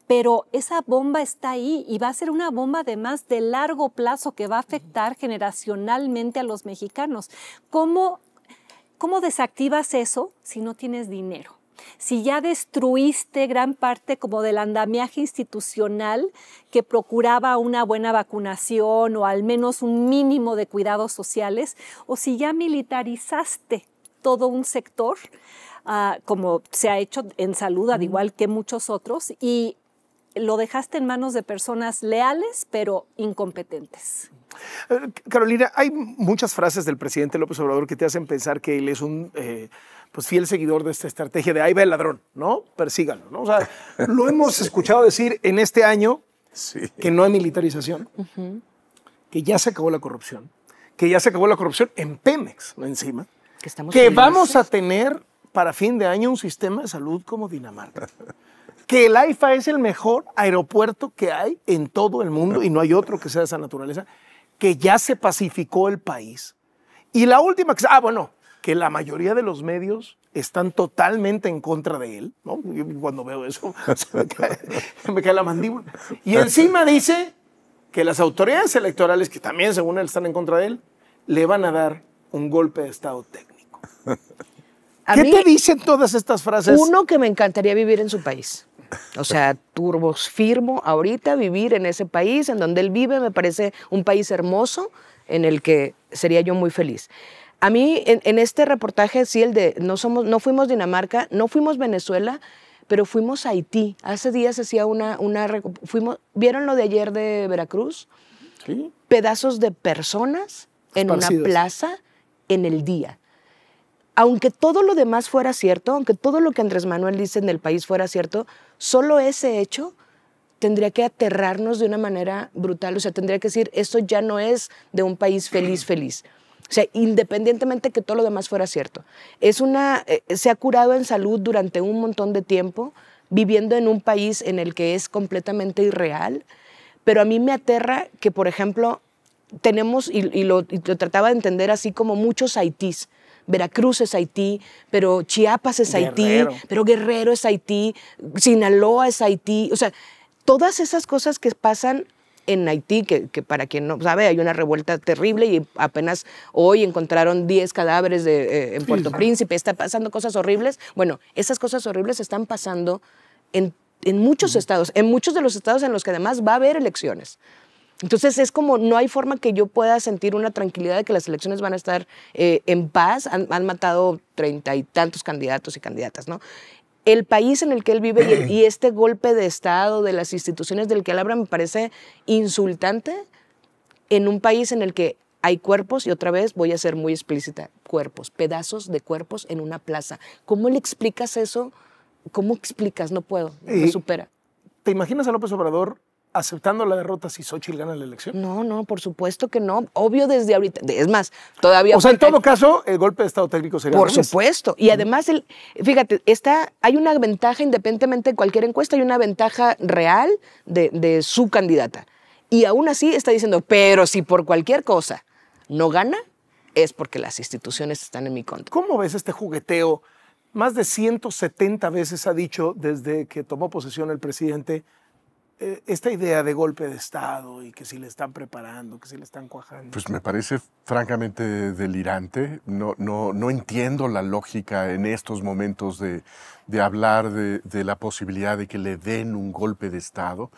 pero esa bomba está ahí y va a ser una bomba además de largo plazo que va a afectar generacionalmente a los mexicanos. ¿Cómo, cómo desactivas eso si no tienes dinero? si ya destruiste gran parte como del andamiaje institucional que procuraba una buena vacunación o al menos un mínimo de cuidados sociales, o si ya militarizaste todo un sector, como se ha hecho en salud, al igual que muchos otros, y lo dejaste en manos de personas leales pero incompetentes. Eh, Carolina, hay muchas frases del presidente López Obrador que te hacen pensar que él es un eh, pues fiel seguidor de esta estrategia de ahí va el ladrón, ¿no? Persígalo, ¿no? O sea, lo hemos escuchado decir en este año que no hay militarización, que ya se acabó la corrupción, que ya se acabó la corrupción en Pemex, no encima, que vamos a tener para fin de año un sistema de salud como Dinamarca. que el AIFA es el mejor aeropuerto que hay en todo el mundo y no hay otro que sea de esa naturaleza, que ya se pacificó el país. Y la última, que, ah, bueno, que la mayoría de los medios están totalmente en contra de él, ¿no? Yo cuando veo eso, se me, cae, me cae la mandíbula. Y encima dice que las autoridades electorales, que también según él están en contra de él, le van a dar un golpe de Estado técnico. ¿Qué te dicen todas estas frases? Uno, que me encantaría vivir en su país. O sea, turbos firmo ahorita vivir en ese país, en donde él vive, me parece un país hermoso en el que sería yo muy feliz. A mí, en, este reportaje, sí, el de no, somos, no fuimos Dinamarca, no fuimos Venezuela, pero fuimos a Haití. Hace días hacía una, una fuimos, ¿vieron lo de ayer de Veracruz? Sí. Pedazos de personas en una plaza en el día aunque todo lo demás fuera cierto, aunque todo lo que Andrés Manuel dice en el país fuera cierto, solo ese hecho tendría que aterrarnos de una manera brutal. O sea, tendría que decir, esto ya no es de un país feliz, feliz. O sea, independientemente que todo lo demás fuera cierto. Es una, eh, eh, se ha curado en salud durante un montón de tiempo, viviendo en un país en el que es completamente irreal. Pero a mí me aterra que, por ejemplo, tenemos, y, lo, y lo, trataba de entender así como muchos Haitís. Veracruz es Haití, pero Chiapas es Haití, pero Guerrero es Haití, Sinaloa es Haití. O sea, todas esas cosas que pasan en Haití, que, para quien no sabe, hay una revuelta terrible y apenas hoy encontraron 10 cadáveres eh, en Puerto Príncipe, está pasando cosas horribles. Bueno, esas cosas horribles están pasando en, muchos estados, en muchos de los estados en los que además va a haber elecciones. Entonces es como no hay forma que yo pueda sentir una tranquilidad de que las elecciones van a estar eh, en paz. Han, matado treinta y tantos candidatos y candidatas, ¿no? El país en el que él vive y, este golpe de Estado de las instituciones del que él habla me parece insultante en un país en el que hay cuerpos, y otra vez voy a ser muy explícita, cuerpos, pedazos de cuerpos en una plaza. ¿Cómo le explicas eso? ¿Cómo explicas? No puedo, me supera. ¿Te imaginas a López Obrador aceptando la derrota si Xochitl gana la elección? No, no, por supuesto que no. Obvio desde ahorita. Es más, todavía. O sea, en todo caso, el golpe de Estado técnico sería. Por supuesto. Y además, fíjate, está, hay una ventaja independientemente de cualquier encuesta, hay una ventaja real de, de su candidata. Y aún así está diciendo, pero si por cualquier cosa no gana, es porque las instituciones están en mi contra. ¿Cómo ves este jugueteo? Más de 170 veces ha dicho desde que tomó posesión el presidente eh, esta idea de golpe de Estado y que si le están preparando, que si le están cuajando. Pues me parece francamente delirante. No, no, no entiendo la lógica en estos momentos de, de hablar de, la posibilidad de que le den un golpe de Estado.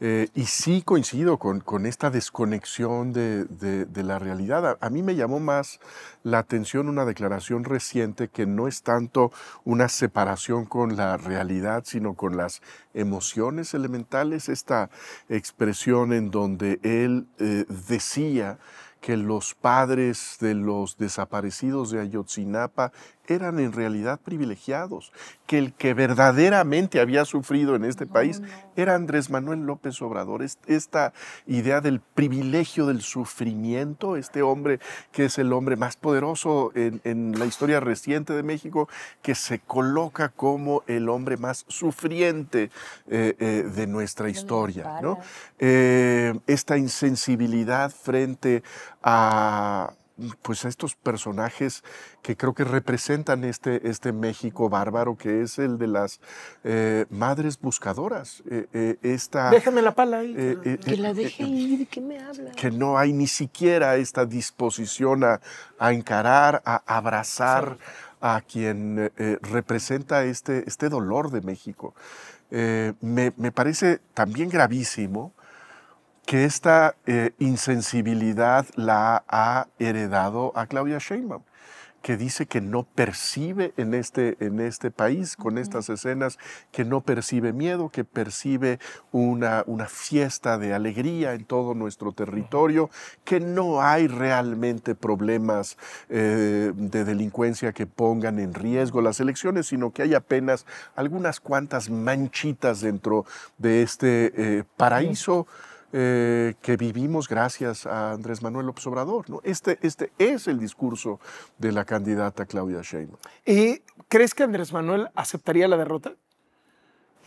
Eh, y sí coincido con, esta desconexión de, la realidad. A, mí me llamó más la atención una declaración reciente que no es tanto una separación con la realidad, sino con las emociones elementales. Esta expresión en donde él eh, decía que los padres de los desaparecidos de Ayotzinapa eran en realidad privilegiados, que el que verdaderamente había sufrido en este país era Andrés Manuel López Obrador. Esta idea del privilegio del sufrimiento, este hombre que es el hombre más poderoso en, la historia reciente de México, que se coloca como el hombre más sufriente eh, eh, de nuestra historia. Eh, esta insensibilidad frente a pues a estos personajes que creo que representan este, este México bárbaro que es el de las eh, madres buscadoras. Eh, eh, Déjame la pala ahí. que la deje ir, que me habla? Que no hay ni siquiera esta disposición a, encarar, a abrazar a quien representa este, este dolor de México. Me, me parece también gravísimo que esta eh, insensibilidad la ha heredado a Claudia Sheinbaum que dice que no percibe en este, en este país, con estas escenas, que no percibe miedo, que percibe una, una fiesta de alegría en todo nuestro territorio, que no hay realmente problemas eh, de delincuencia que pongan en riesgo las elecciones, sino que hay apenas algunas cuantas manchitas dentro de este eh, paraíso. Eh, que vivimos gracias a Andrés Manuel López Obrador. ¿no? Este, este es el discurso de la candidata Claudia Sheinbaum. ¿Y crees que Andrés Manuel aceptaría la derrota?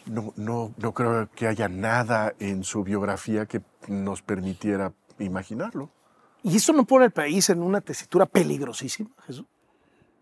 No, no, no creo que haya nada en su biografía que nos permitiera imaginarlo. ¿Y eso no pone al país en una tesitura peligrosísima, Jesús?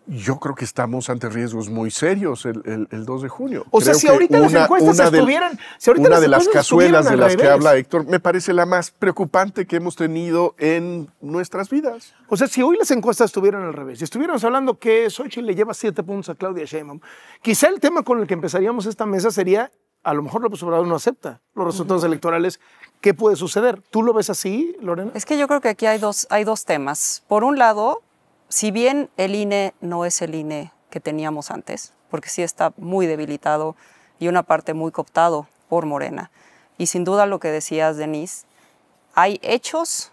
Yo creo que estamos ante riesgos muy serios el, 2 de junio. O sea, si ahorita las encuestas estuvieran. una de las cazuelas de las que habla Héctor me parece la más preocupante que hemos tenido en nuestras vidas. O sea, si hoy las encuestas estuvieran al revés, si estuviéramos hablando que Xochitl le lleva siete puntos a Claudia Sheinbaum, quizá el tema con el que empezaríamos esta mesa sería a lo mejor López Obrador no acepta los resultados electorales. ¿Qué puede suceder? ¿Tú lo ves así, Lorena? Es que yo creo que aquí hay dos, hay dos temas. Por un lado, si bien el INE no es el INE que teníamos antes, porque sí está muy debilitado y una parte muy cooptado por Morena, y sin duda lo que decías, Denise, hay hechos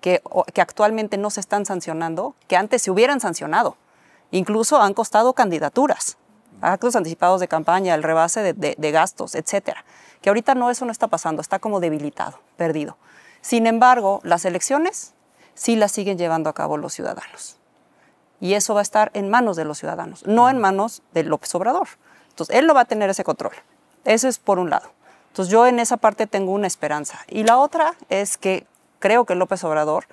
que, actualmente no se están sancionando, que antes se hubieran sancionado. Incluso han costado candidaturas, actos anticipados de campaña, el rebase de, gastos, etcétera. Que ahorita no, eso no está pasando, está como debilitado, perdido. Sin embargo, las elecciones sí las siguen llevando a cabo los ciudadanos y eso va a estar en manos de los ciudadanos, no en manos de López Obrador. Entonces, él no va a tener ese control. Eso es por un lado. Entonces, yo en esa parte tengo una esperanza. Y la otra es que creo que López Obrador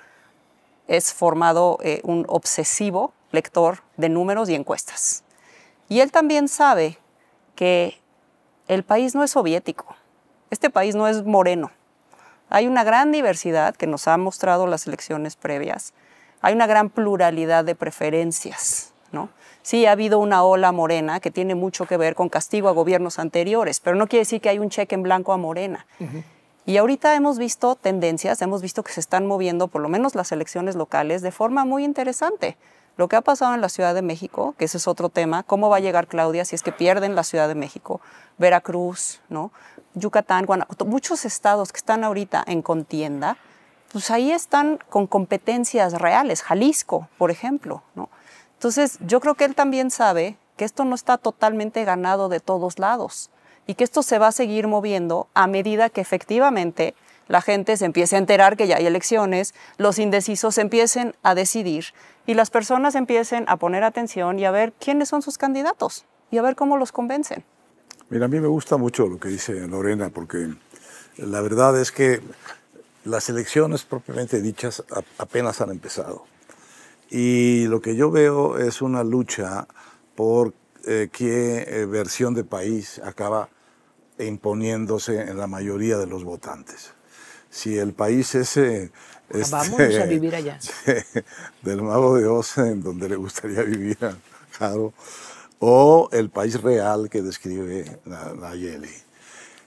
es formado eh, un obsesivo lector de números y encuestas. Y él también sabe que el país no es soviético, este país no es moreno. Hay una gran diversidad que nos han mostrado las elecciones previas hay una gran pluralidad de preferencias, ¿no? Sí, ha habido una ola morena que tiene mucho que ver con castigo a gobiernos anteriores, pero no quiere decir que hay un cheque en blanco a morena. Y ahorita hemos visto tendencias, hemos visto que se están moviendo, por lo menos las elecciones locales, de forma muy interesante. Lo que ha pasado en la Ciudad de México, que ese es otro tema, cómo va a llegar Claudia si es que pierden la Ciudad de México, Veracruz, ¿no? Yucatán, Guanajuato, muchos estados que están ahorita en contienda, pues ahí están con competencias reales, Jalisco, por ejemplo. ¿no? Entonces, yo creo que él también sabe que esto no está totalmente ganado de todos lados y que esto se va a seguir moviendo a medida que efectivamente la gente se empiece a enterar que ya hay elecciones, los indecisos empiecen a decidir y las personas empiecen a poner atención y a ver quiénes son sus candidatos y a ver cómo los convencen. Mira, a mí me gusta mucho lo que dice Lorena porque la verdad es que las elecciones propiamente dichas apenas han empezado. Y lo que yo veo es una lucha por eh, qué eh, versión de país acaba imponiéndose en la mayoría de los votantes. Si el país ese... Ah, este, a vivir allá. Del mago de Oz, en donde le gustaría vivir a Jaro, o el país real que describe Nayeli.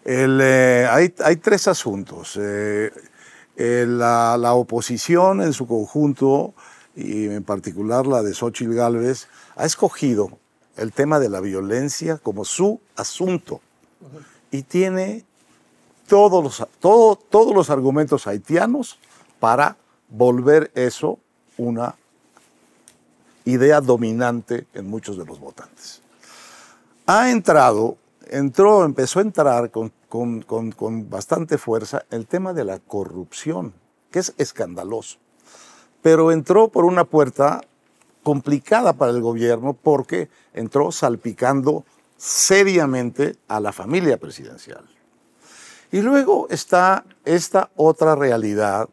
El, eh, hay, tres asuntos. Eh, la, oposición en su conjunto, y en particular la de Xochitl Gálvez, ha escogido el tema de la violencia como su asunto y tiene todos los, todos los argumentos haitianos para volver eso una idea dominante en muchos de los votantes. Ha entrado, entró, empezó a entrar con con, con, bastante fuerza el tema de la corrupción, que es escandaloso. Pero entró por una puerta complicada para el gobierno porque entró salpicando seriamente a la familia presidencial. Y luego está esta otra realidad,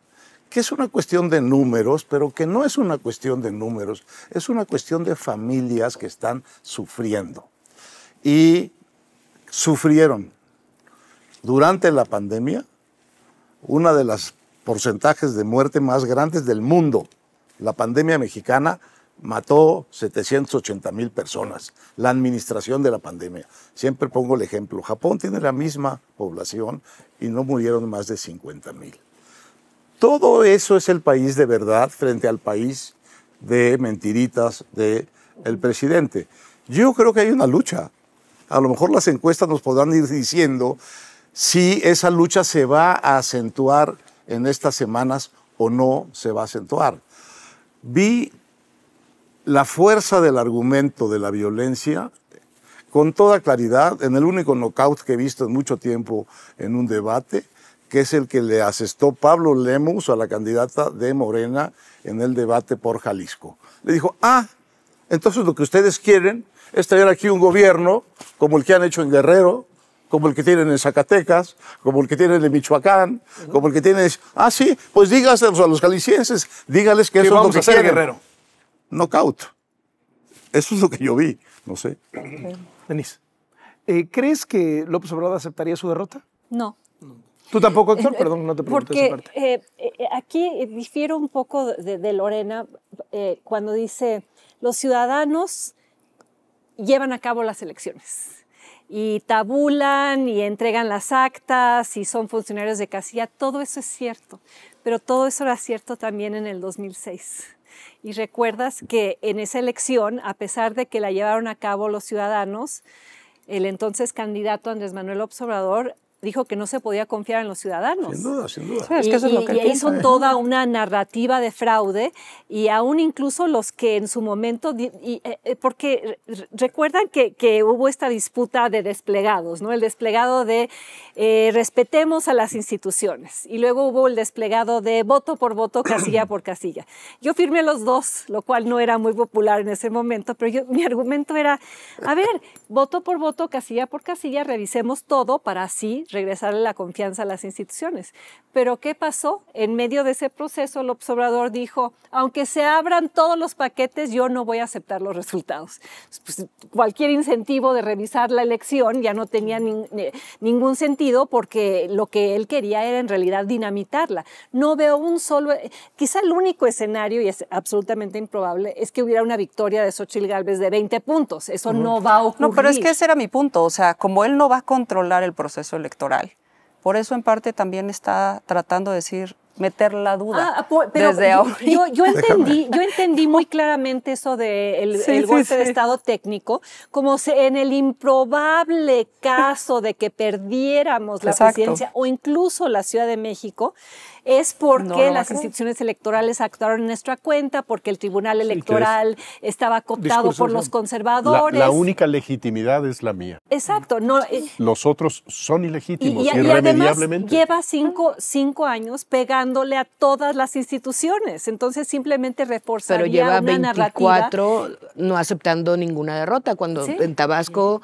que es una cuestión de números, pero que no es una cuestión de números, es una cuestión de familias que están sufriendo. Y sufrieron durante la pandemia, una de las porcentajes de muerte más grandes del mundo. La pandemia mexicana mató 780 mil personas, la administración de la pandemia. Siempre pongo el ejemplo, Japón tiene la misma población y no murieron más de 50 mil. Todo eso es el país de verdad frente al país de mentiritas del el presidente. Yo creo que hay una lucha. A lo mejor las encuestas nos podrán ir diciendo si esa lucha se va a acentuar en estas semanas o no se va a acentuar. Vi la fuerza del argumento de la violencia con toda claridad en el único knockout que he visto en mucho tiempo en un debate, que es el que le asestó Pablo Lemus a la candidata de Morena en el debate por Jalisco. Le dijo, ah, entonces lo que ustedes quieren es tener aquí un gobierno como el que han hecho en Guerrero, como el que tienen en Zacatecas, como el que tienen en Michoacán, como el que tienen... Ah, sí, pues dígase a los calicienses, dígales que eso vamos es lo que a hacer, Guerrero. Knockout. Eso es lo que yo vi, no sé. Denise, eh, ¿crees que López Obrador aceptaría su derrota? No. Tú tampoco, actor, eh, perdón, no te pregunté esa parte. Eh, eh, aquí difiero un poco de, Lorena cuando dice, los ciudadanos llevan a cabo las elecciones y tabulan y entregan las actas y son funcionarios de casilla, todo eso es cierto, pero todo eso era cierto también en el 2006. Y recuerdas que en esa elección, a pesar de que la llevaron a cabo los ciudadanos, el entonces candidato Andrés Manuel Observador, dijo que no se podía confiar en los ciudadanos. Sin duda, sin duda. es eso es lo que hizo toda una narrativa de fraude y aún incluso los que en su momento, y, eh, eh, porque recuerdan que, hubo esta disputa de desplegados, ¿no? El desplegado de eh, respetemos a las instituciones y luego hubo el desplegado de voto por voto, casilla por casilla. Yo firmé los dos, lo cual no era muy popular en ese momento, pero mi argumento era, a ver, voto por voto, casilla por casilla, revisemos todo para así regresarle la confianza a las instituciones. Pero ¿qué pasó? En medio de ese proceso, el observador dijo, aunque se abran todos los paquetes, yo no voy a aceptar los resultados. Pues, cualquier incentivo de revisar la elección ya no tenía eh, ningún sentido porque lo que él quería era en realidad dinamitarla. No veo un solo, eh, quizá el único escenario, y es absolutamente improbable, es que hubiera una victoria de Xochitl Galvez de 20 puntos. Eso no va a ocurrir. No, pero es que ese era mi punto. O sea, como él no va a controlar el proceso electoral, por eso en parte también está tratando de decir meter la duda ah, ah, desde yo, ahora. Yo, entendí, yo entendí muy claramente eso del de el golpe de Estado técnico, como si en el improbable caso de que perdiéramos la ciencia presidencia o incluso la Ciudad de México, es porque las instituciones electorales actuaron en nuestra cuenta, porque el Tribunal Electoral estaba cooptado por los conservadores. La, única legitimidad es la mía. Exacto. No, eh, los otros son ilegítimos, y, irremediablemente. lleva cinco, años pegándole a todas las instituciones, entonces simplemente reforzaría Pero lleva una 24 no aceptando ninguna derrota, cuando en Tabasco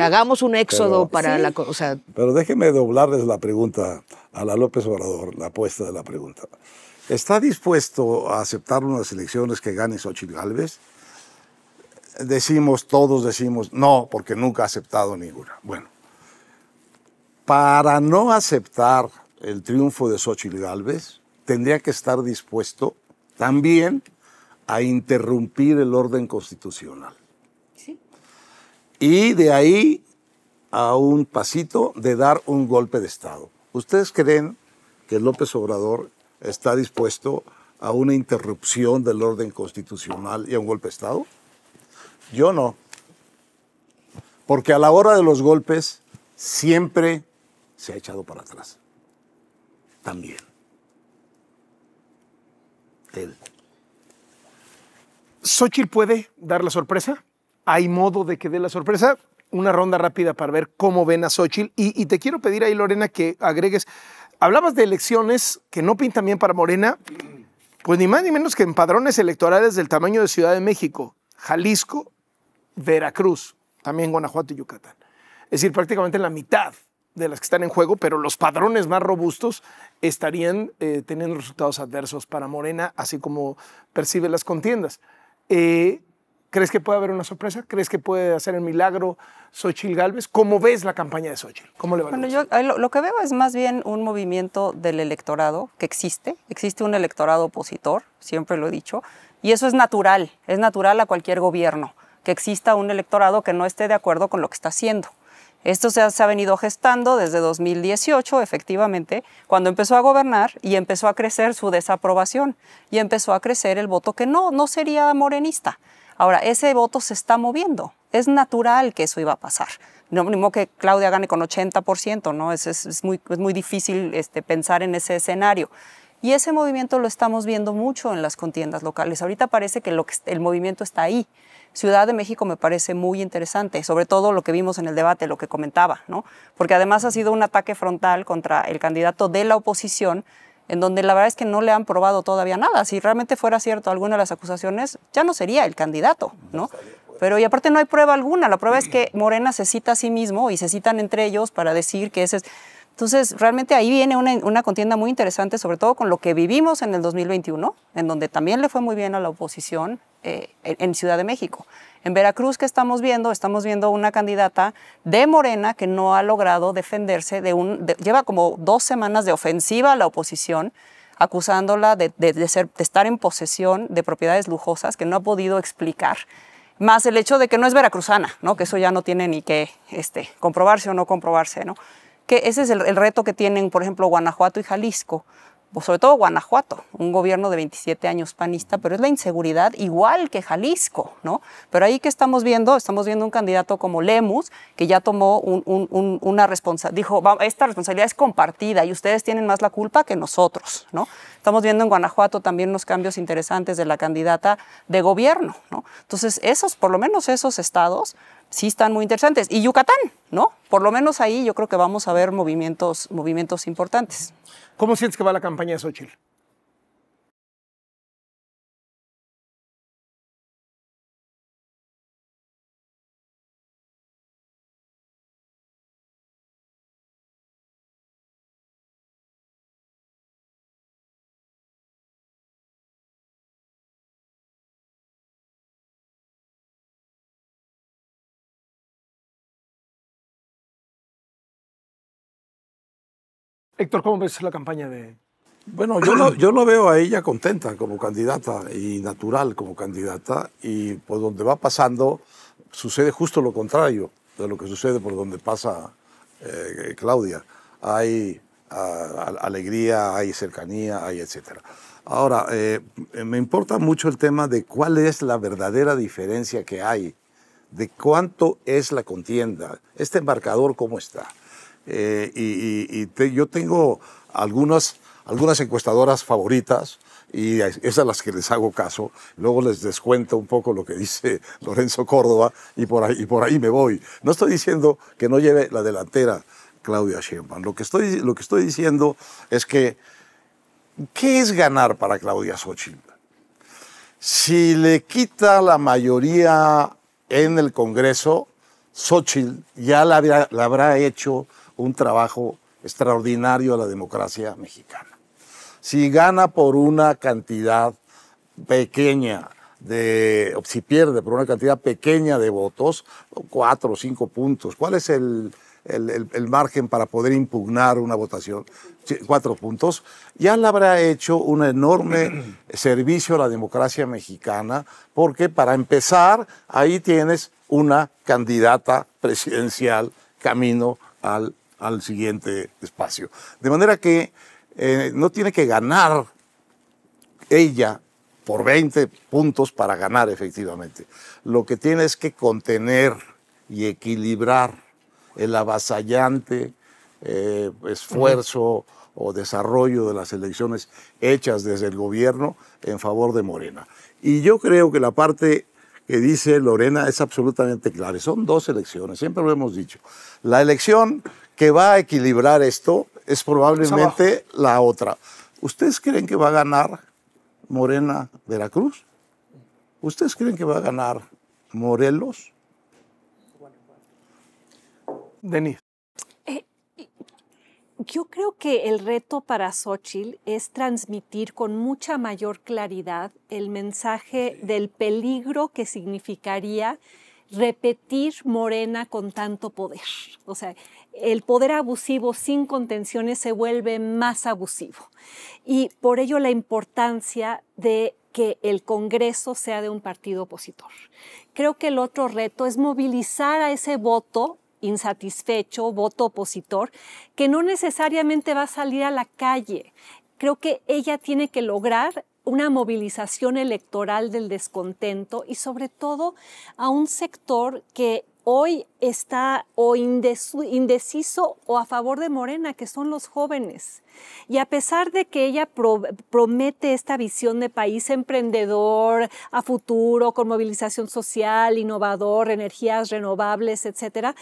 hagamos un éxodo para la cosa. Pero déjeme doblarles la pregunta a la López Obrador la apuesta de la pregunta. ¿Está dispuesto a aceptar unas elecciones que gane Xochitl Galvez? Decimos, todos decimos, no, porque nunca ha aceptado ninguna. Bueno, para no aceptar el triunfo de Xochitl Galvez, tendría que estar dispuesto también a interrumpir el orden constitucional. Y de ahí a un pasito de dar un golpe de Estado. ¿Ustedes creen que López Obrador está dispuesto a una interrupción del orden constitucional y a un golpe de Estado? Yo no. Porque a la hora de los golpes siempre se ha echado para atrás. También. Él. puede dar la sorpresa? ¿Hay modo de que dé la sorpresa? una ronda rápida para ver cómo ven a Xochitl. Y, te quiero pedir ahí, Lorena, que agregues. Hablabas de elecciones que no pintan bien para Morena, pues ni más ni menos que en padrones electorales del tamaño de Ciudad de México, Jalisco, Veracruz, también Guanajuato y Yucatán. Es decir, prácticamente la mitad de las que están en juego, pero los padrones más robustos estarían eh, teniendo resultados adversos para Morena, así como percibe las contiendas. Eh, ¿Crees que puede haber una sorpresa? ¿Crees que puede hacer el milagro Xochitl Galvez? ¿Cómo ves la campaña de Xochitl? ¿Cómo le bueno, yo eh, lo que veo es más bien un movimiento del electorado que existe. Existe un electorado opositor, siempre lo he dicho, y eso es natural, es natural a cualquier gobierno, que exista un electorado que no esté de acuerdo con lo que está haciendo. Esto se ha, venido gestando desde 2018, efectivamente, cuando empezó a gobernar y empezó a crecer su desaprobación y empezó a crecer el voto que no, no sería morenista. Ahora, ese voto se está moviendo. Es natural que eso iba a pasar. No, mínimo que Claudia gane con 80%, ¿no? Es, muy, muy difícil este, pensar en ese escenario. Y ese movimiento lo estamos viendo mucho en las contiendas locales. Ahorita parece que, que el movimiento está ahí. Ciudad de México me parece muy interesante, sobre todo lo que vimos en el debate, lo que comentaba, ¿no? Porque además ha sido un ataque frontal contra el candidato de la oposición en donde la verdad es que no le han probado todavía nada. Si realmente fuera cierto alguna de las acusaciones, ya no sería el candidato, ¿no? Pero y aparte no hay prueba alguna, la prueba es que Morena se cita a sí mismo y se citan entre ellos para decir que ese es... Entonces, realmente ahí viene una, contienda muy interesante, sobre todo con lo que vivimos en el 2021, en donde también le fue muy bien a la oposición eh, en Ciudad de México. En Veracruz, ¿qué estamos viendo? Estamos viendo una candidata de Morena que no ha logrado defenderse, de un, lleva como dos semanas de ofensiva a la oposición, acusándola de, estar en posesión de propiedades lujosas que no ha podido explicar más el hecho de que no es veracruzana, ¿no? que eso ya no tiene ni que este, comprobarse o no comprobarse. ¿no? Que ese es el reto que tienen, por ejemplo, Guanajuato y Jalisco, pues, sobre todo Guanajuato, un gobierno de 27 años panista, pero es la inseguridad igual que Jalisco, ¿no? Pero ahí que estamos viendo, estamos viendo un candidato como Lemus, que ya tomó una responsabilidad, dijo, esta responsabilidad es compartida y ustedes tienen más la culpa que nosotros, ¿no? Estamos viendo en Guanajuato también unos cambios interesantes de la candidata de gobierno, ¿no? Entonces, esos, por lo menos esos estados, sí están muy interesantes. Y Yucatán, ¿no? Por lo menos ahí yo creo que vamos a ver movimientos, movimientos importantes. ¿Cómo sientes que va la campaña de Xochitl? Héctor, ¿cómo ves la campaña de...? Bueno, yo lo, yo lo veo a ella contenta como candidata y natural como candidata y por donde va pasando sucede justo lo contrario de lo que sucede por donde pasa eh, Claudia. Hay alegría, hay cercanía, hay etcétera. Ahora, eh, me importa mucho el tema de cuál es la verdadera diferencia que hay, de cuánto es la contienda, este embarcador cómo está. Eh, y, yo tengo algunas, algunas encuestadoras favoritas y es a las que les hago caso. Luego les descuento un poco lo que dice Lorenzo Córdoba y por ahí, por ahí me voy. No estoy diciendo que no lleve la delantera Claudia Sheinbaum. Lo que estoy, lo que estoy diciendo es que, ¿qué es ganar para Claudia Xochitl? Si le quita la mayoría en el Congreso, Xochitl ya la habrá hecho un trabajo extraordinario a la democracia mexicana. Si gana por una cantidad pequeña de, si pierde por una cantidad pequeña de votos, cuatro o cinco puntos, ¿cuál es el, el, margen para poder impugnar una votación, cuatro puntos, ya le habrá hecho un enorme servicio a la democracia mexicana, porque para empezar, ahí tienes una candidata presidencial camino al al siguiente espacio. De manera que eh, no tiene que ganar ella por 20 puntos para ganar efectivamente. Lo que tiene es que contener y equilibrar el avasallante eh, esfuerzo o desarrollo de las elecciones hechas desde el gobierno en favor de Morena. Y yo creo que la parte que dice Lorena es absolutamente clara. Son dos elecciones, siempre lo hemos dicho. La elección que va a equilibrar esto es probablemente la otra. ¿Ustedes creen que va a ganar Morena Veracruz? ¿Ustedes creen que va a ganar Morelos? Denis. Eh, yo creo que el reto para Xochitl es transmitir con mucha mayor claridad el mensaje del peligro que significaría repetir Morena con tanto poder. O sea, el poder abusivo sin contenciones se vuelve más abusivo. Y por ello la importancia de que el Congreso sea de un partido opositor. Creo que el otro reto es movilizar a ese voto insatisfecho, voto opositor, que no necesariamente va a salir a la calle. Creo que ella tiene que lograr una movilización electoral del descontento y sobre todo a un sector que hoy está o indeciso o a favor de Morena, que son los jóvenes. Y a pesar de que ella promete esta visión de país emprendedor, a futuro, con movilización social, innovador, energías renovables, etcétera,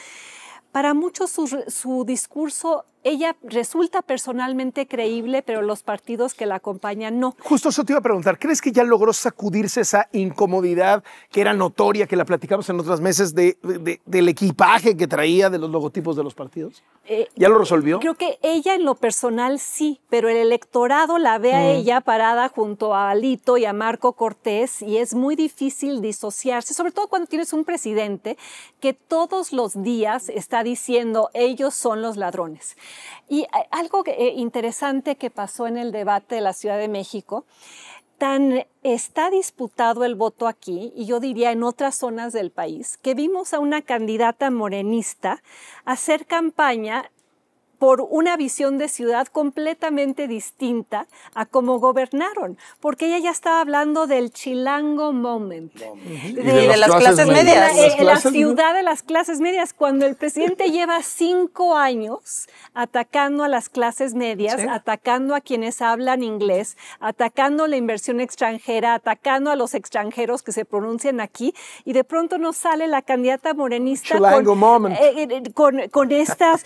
para muchos su discurso ella resulta personalmente creíble, pero los partidos que la acompañan no. Justo eso te iba a preguntar, ¿crees que ya logró sacudirse esa incomodidad que era notoria, que la platicamos en otros meses, del equipaje que traía de los logotipos de los partidos? Eh, ¿Ya lo resolvió? Creo que ella en lo personal sí, pero el electorado la ve a mm. ella parada junto a Alito y a Marco Cortés y es muy difícil disociarse, sobre todo cuando tienes un presidente que todos los días está diciendo ellos son los ladrones. Y eh, algo eh, interesante que pasó en el debate de la Ciudad de México, tan eh, está disputado el voto aquí, y yo diría en otras zonas del país, que vimos a una candidata morenista hacer campaña por una visión de ciudad completamente distinta a cómo gobernaron, porque ella ya estaba hablando del chilango moment, Y De, las clases, medias. La, ciudad de las clases medias, cuando el presidente lleva cinco años atacando a las clases medias, atacando a quienes hablan inglés, atacando la inversión extranjera, atacando a los extranjeros que se pronuncian aquí, y de pronto nos sale la candidata morenista con, eh, eh, estas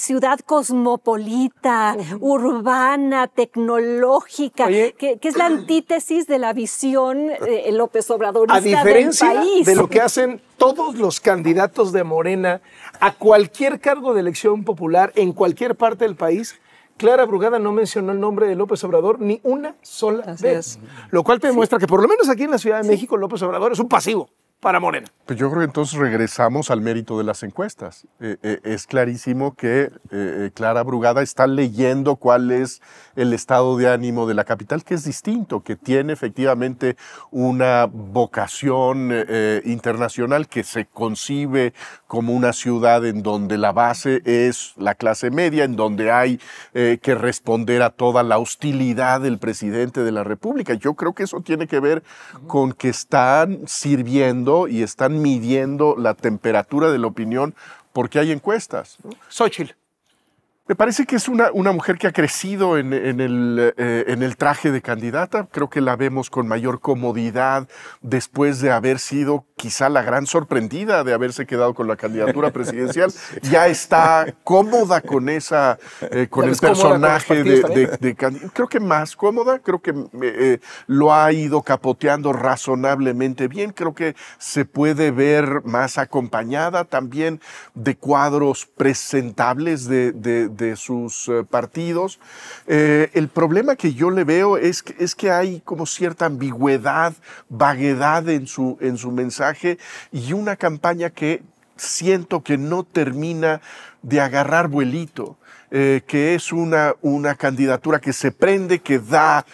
ciudades eh, cosmopolita, urbana, tecnológica, que, es la antítesis de la visión eh, López Obrador a diferencia De lo que hacen todos los candidatos de Morena a cualquier cargo de elección popular en cualquier parte del país, Clara Brugada no mencionó el nombre de López Obrador ni una sola vez, lo cual te demuestra que por lo menos aquí en la Ciudad de México López Obrador es un pasivo para Morena. Pues yo creo que entonces regresamos al mérito de las encuestas. Eh, eh, es clarísimo que eh, Clara Brugada está leyendo cuál es el estado de ánimo de la capital, que es distinto, que tiene efectivamente una vocación internacional, que se concibe como una ciudad en donde la base es la clase media, en donde hay que responder a toda la hostilidad del presidente de la República. Yo creo que eso tiene que ver con que están sirviendo y están midiendo la temperatura de la opinión porque hay encuestas. ¿no? Me parece que es una, una mujer que ha crecido eh, en, el, traje de candidata. Creo que la vemos con mayor comodidad después de haber sido quizá la gran sorprendida de haberse quedado con la candidatura presidencial. Ya está cómoda con esa, eh, con el personaje de, candidata. Creo que más cómoda, creo que eh, lo ha ido capoteando razonablemente bien. Creo que se puede ver más acompañada también de cuadros presentables de de sus eh, partidos. Eh, el problema que yo le veo es que, es que hay como cierta ambigüedad, vaguedad en su, en su mensaje y una campaña que siento que no termina de agarrar vuelito. Eh, que es una, candidatura que se prende, que da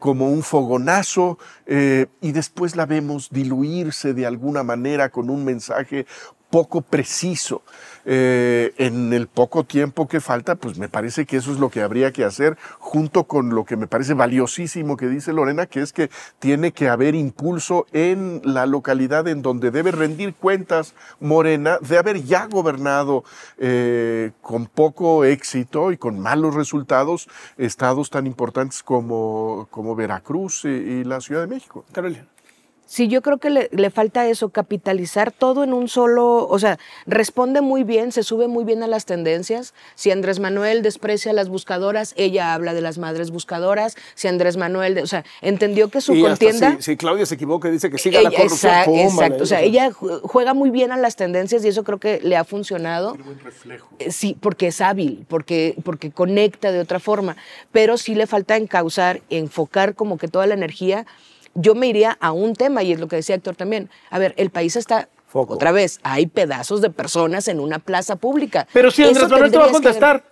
como un fogonazo y después la vemos diluirse de alguna manera con un mensaje poco preciso. Eh, en el poco tiempo que falta, pues me parece que eso es lo que habría que hacer, junto con lo que me parece valiosísimo que dice Lorena, que es que tiene que haber impulso en la localidad en donde debe rendir cuentas Morena de haber ya gobernado eh, con poco éxito y con malos resultados estados tan importantes como, como Veracruz y, y la Ciudad de México. Carolina. Sí, yo creo que le, falta eso, capitalizar todo en un solo, o sea, responde muy bien, se sube muy bien a las tendencias. Si Andrés Manuel desprecia a las buscadoras, ella habla de las madres buscadoras. Si Andrés Manuel, o sea, entendió que su contienda... Si, Claudia se equivoca y dice que siga e-, la corrupción, Exacto, o sea, ella juega muy bien a las tendencias y eso creo que le ha funcionado. Eh, sí, porque es hábil, porque, porque conecta de otra forma, pero sí le falta encauzar, enfocar como que toda la energía yo me iría a un tema, y es lo que decía Héctor también. A ver, el país está Otra vez, hay pedazos de personas en una plaza pública. Pero si Andrés Manuel te va a contestar,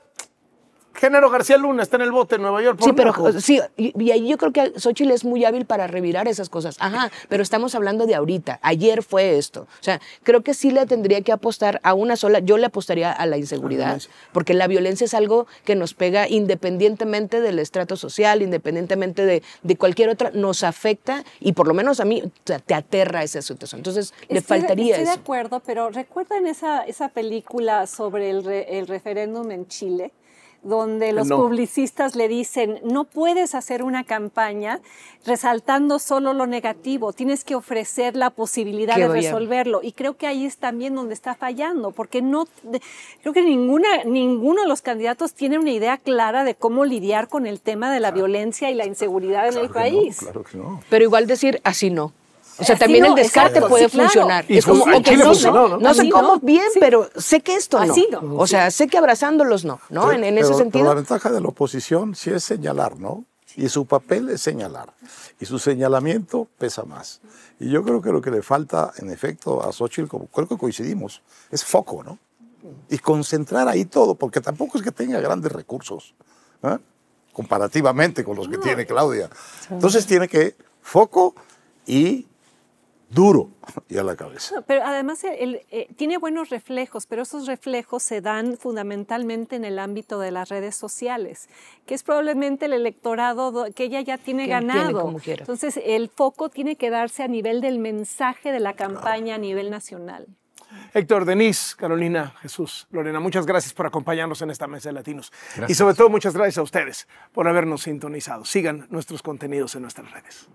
Género García Luna está en el bote en Nueva York. sí, pero sí, y ahí yo creo que Xochitl es muy hábil para revirar esas cosas. Ajá, pero estamos hablando de ahorita. Ayer fue esto. O sea, creo que sí le tendría que apostar a una sola. Yo le apostaría a la inseguridad, porque la violencia es algo que nos pega independientemente del estrato social, independientemente de, de cualquier otra, nos afecta y por lo menos a mí te, aterra ese asunto. Entonces, le faltaría estoy de acuerdo, pero ¿recuerdan esa, esa película sobre el, el referéndum en Chile? donde los publicistas le dicen, no puedes hacer una campaña resaltando solo lo negativo, tienes que ofrecer la posibilidad de resolverlo. Y creo que ahí es también donde está fallando, porque no, creo que ninguna, ninguno de los candidatos tiene una idea clara de cómo lidiar con el tema de la violencia y la inseguridad en el país. claro que Pero igual decir, así no. O sea, eh, también el descarte puede funcionar. Es como, no, sé cómo bien, pero sé que esto no. o sea, sé que abrazándolos no, ¿no? en, ese sentido. Pero la ventaja de la oposición sí es señalar, ¿no? Y su papel es señalar. Y su señalamiento pesa más. Y yo creo que lo que le falta, en efecto, a Xochitl, creo que coincidimos, es foco, ¿no? Y concentrar ahí todo, porque tampoco es que tenga grandes recursos, ¿eh? comparativamente con los que tiene Claudia. Entonces tiene que foco y duro y a la cabeza. Pero además eh, tiene buenos reflejos, pero esos reflejos se dan fundamentalmente en el ámbito de las redes sociales, que es probablemente el electorado que ella ya tiene ganado. Entonces el foco tiene que darse a nivel del mensaje de la campaña a nivel nacional. Héctor, Denise, Carolina, Jesús, Lorena, muchas gracias por acompañarnos en esta mesa de latinos. Y sobre todo muchas gracias a ustedes por habernos sintonizado. Sigan nuestros contenidos en nuestras redes.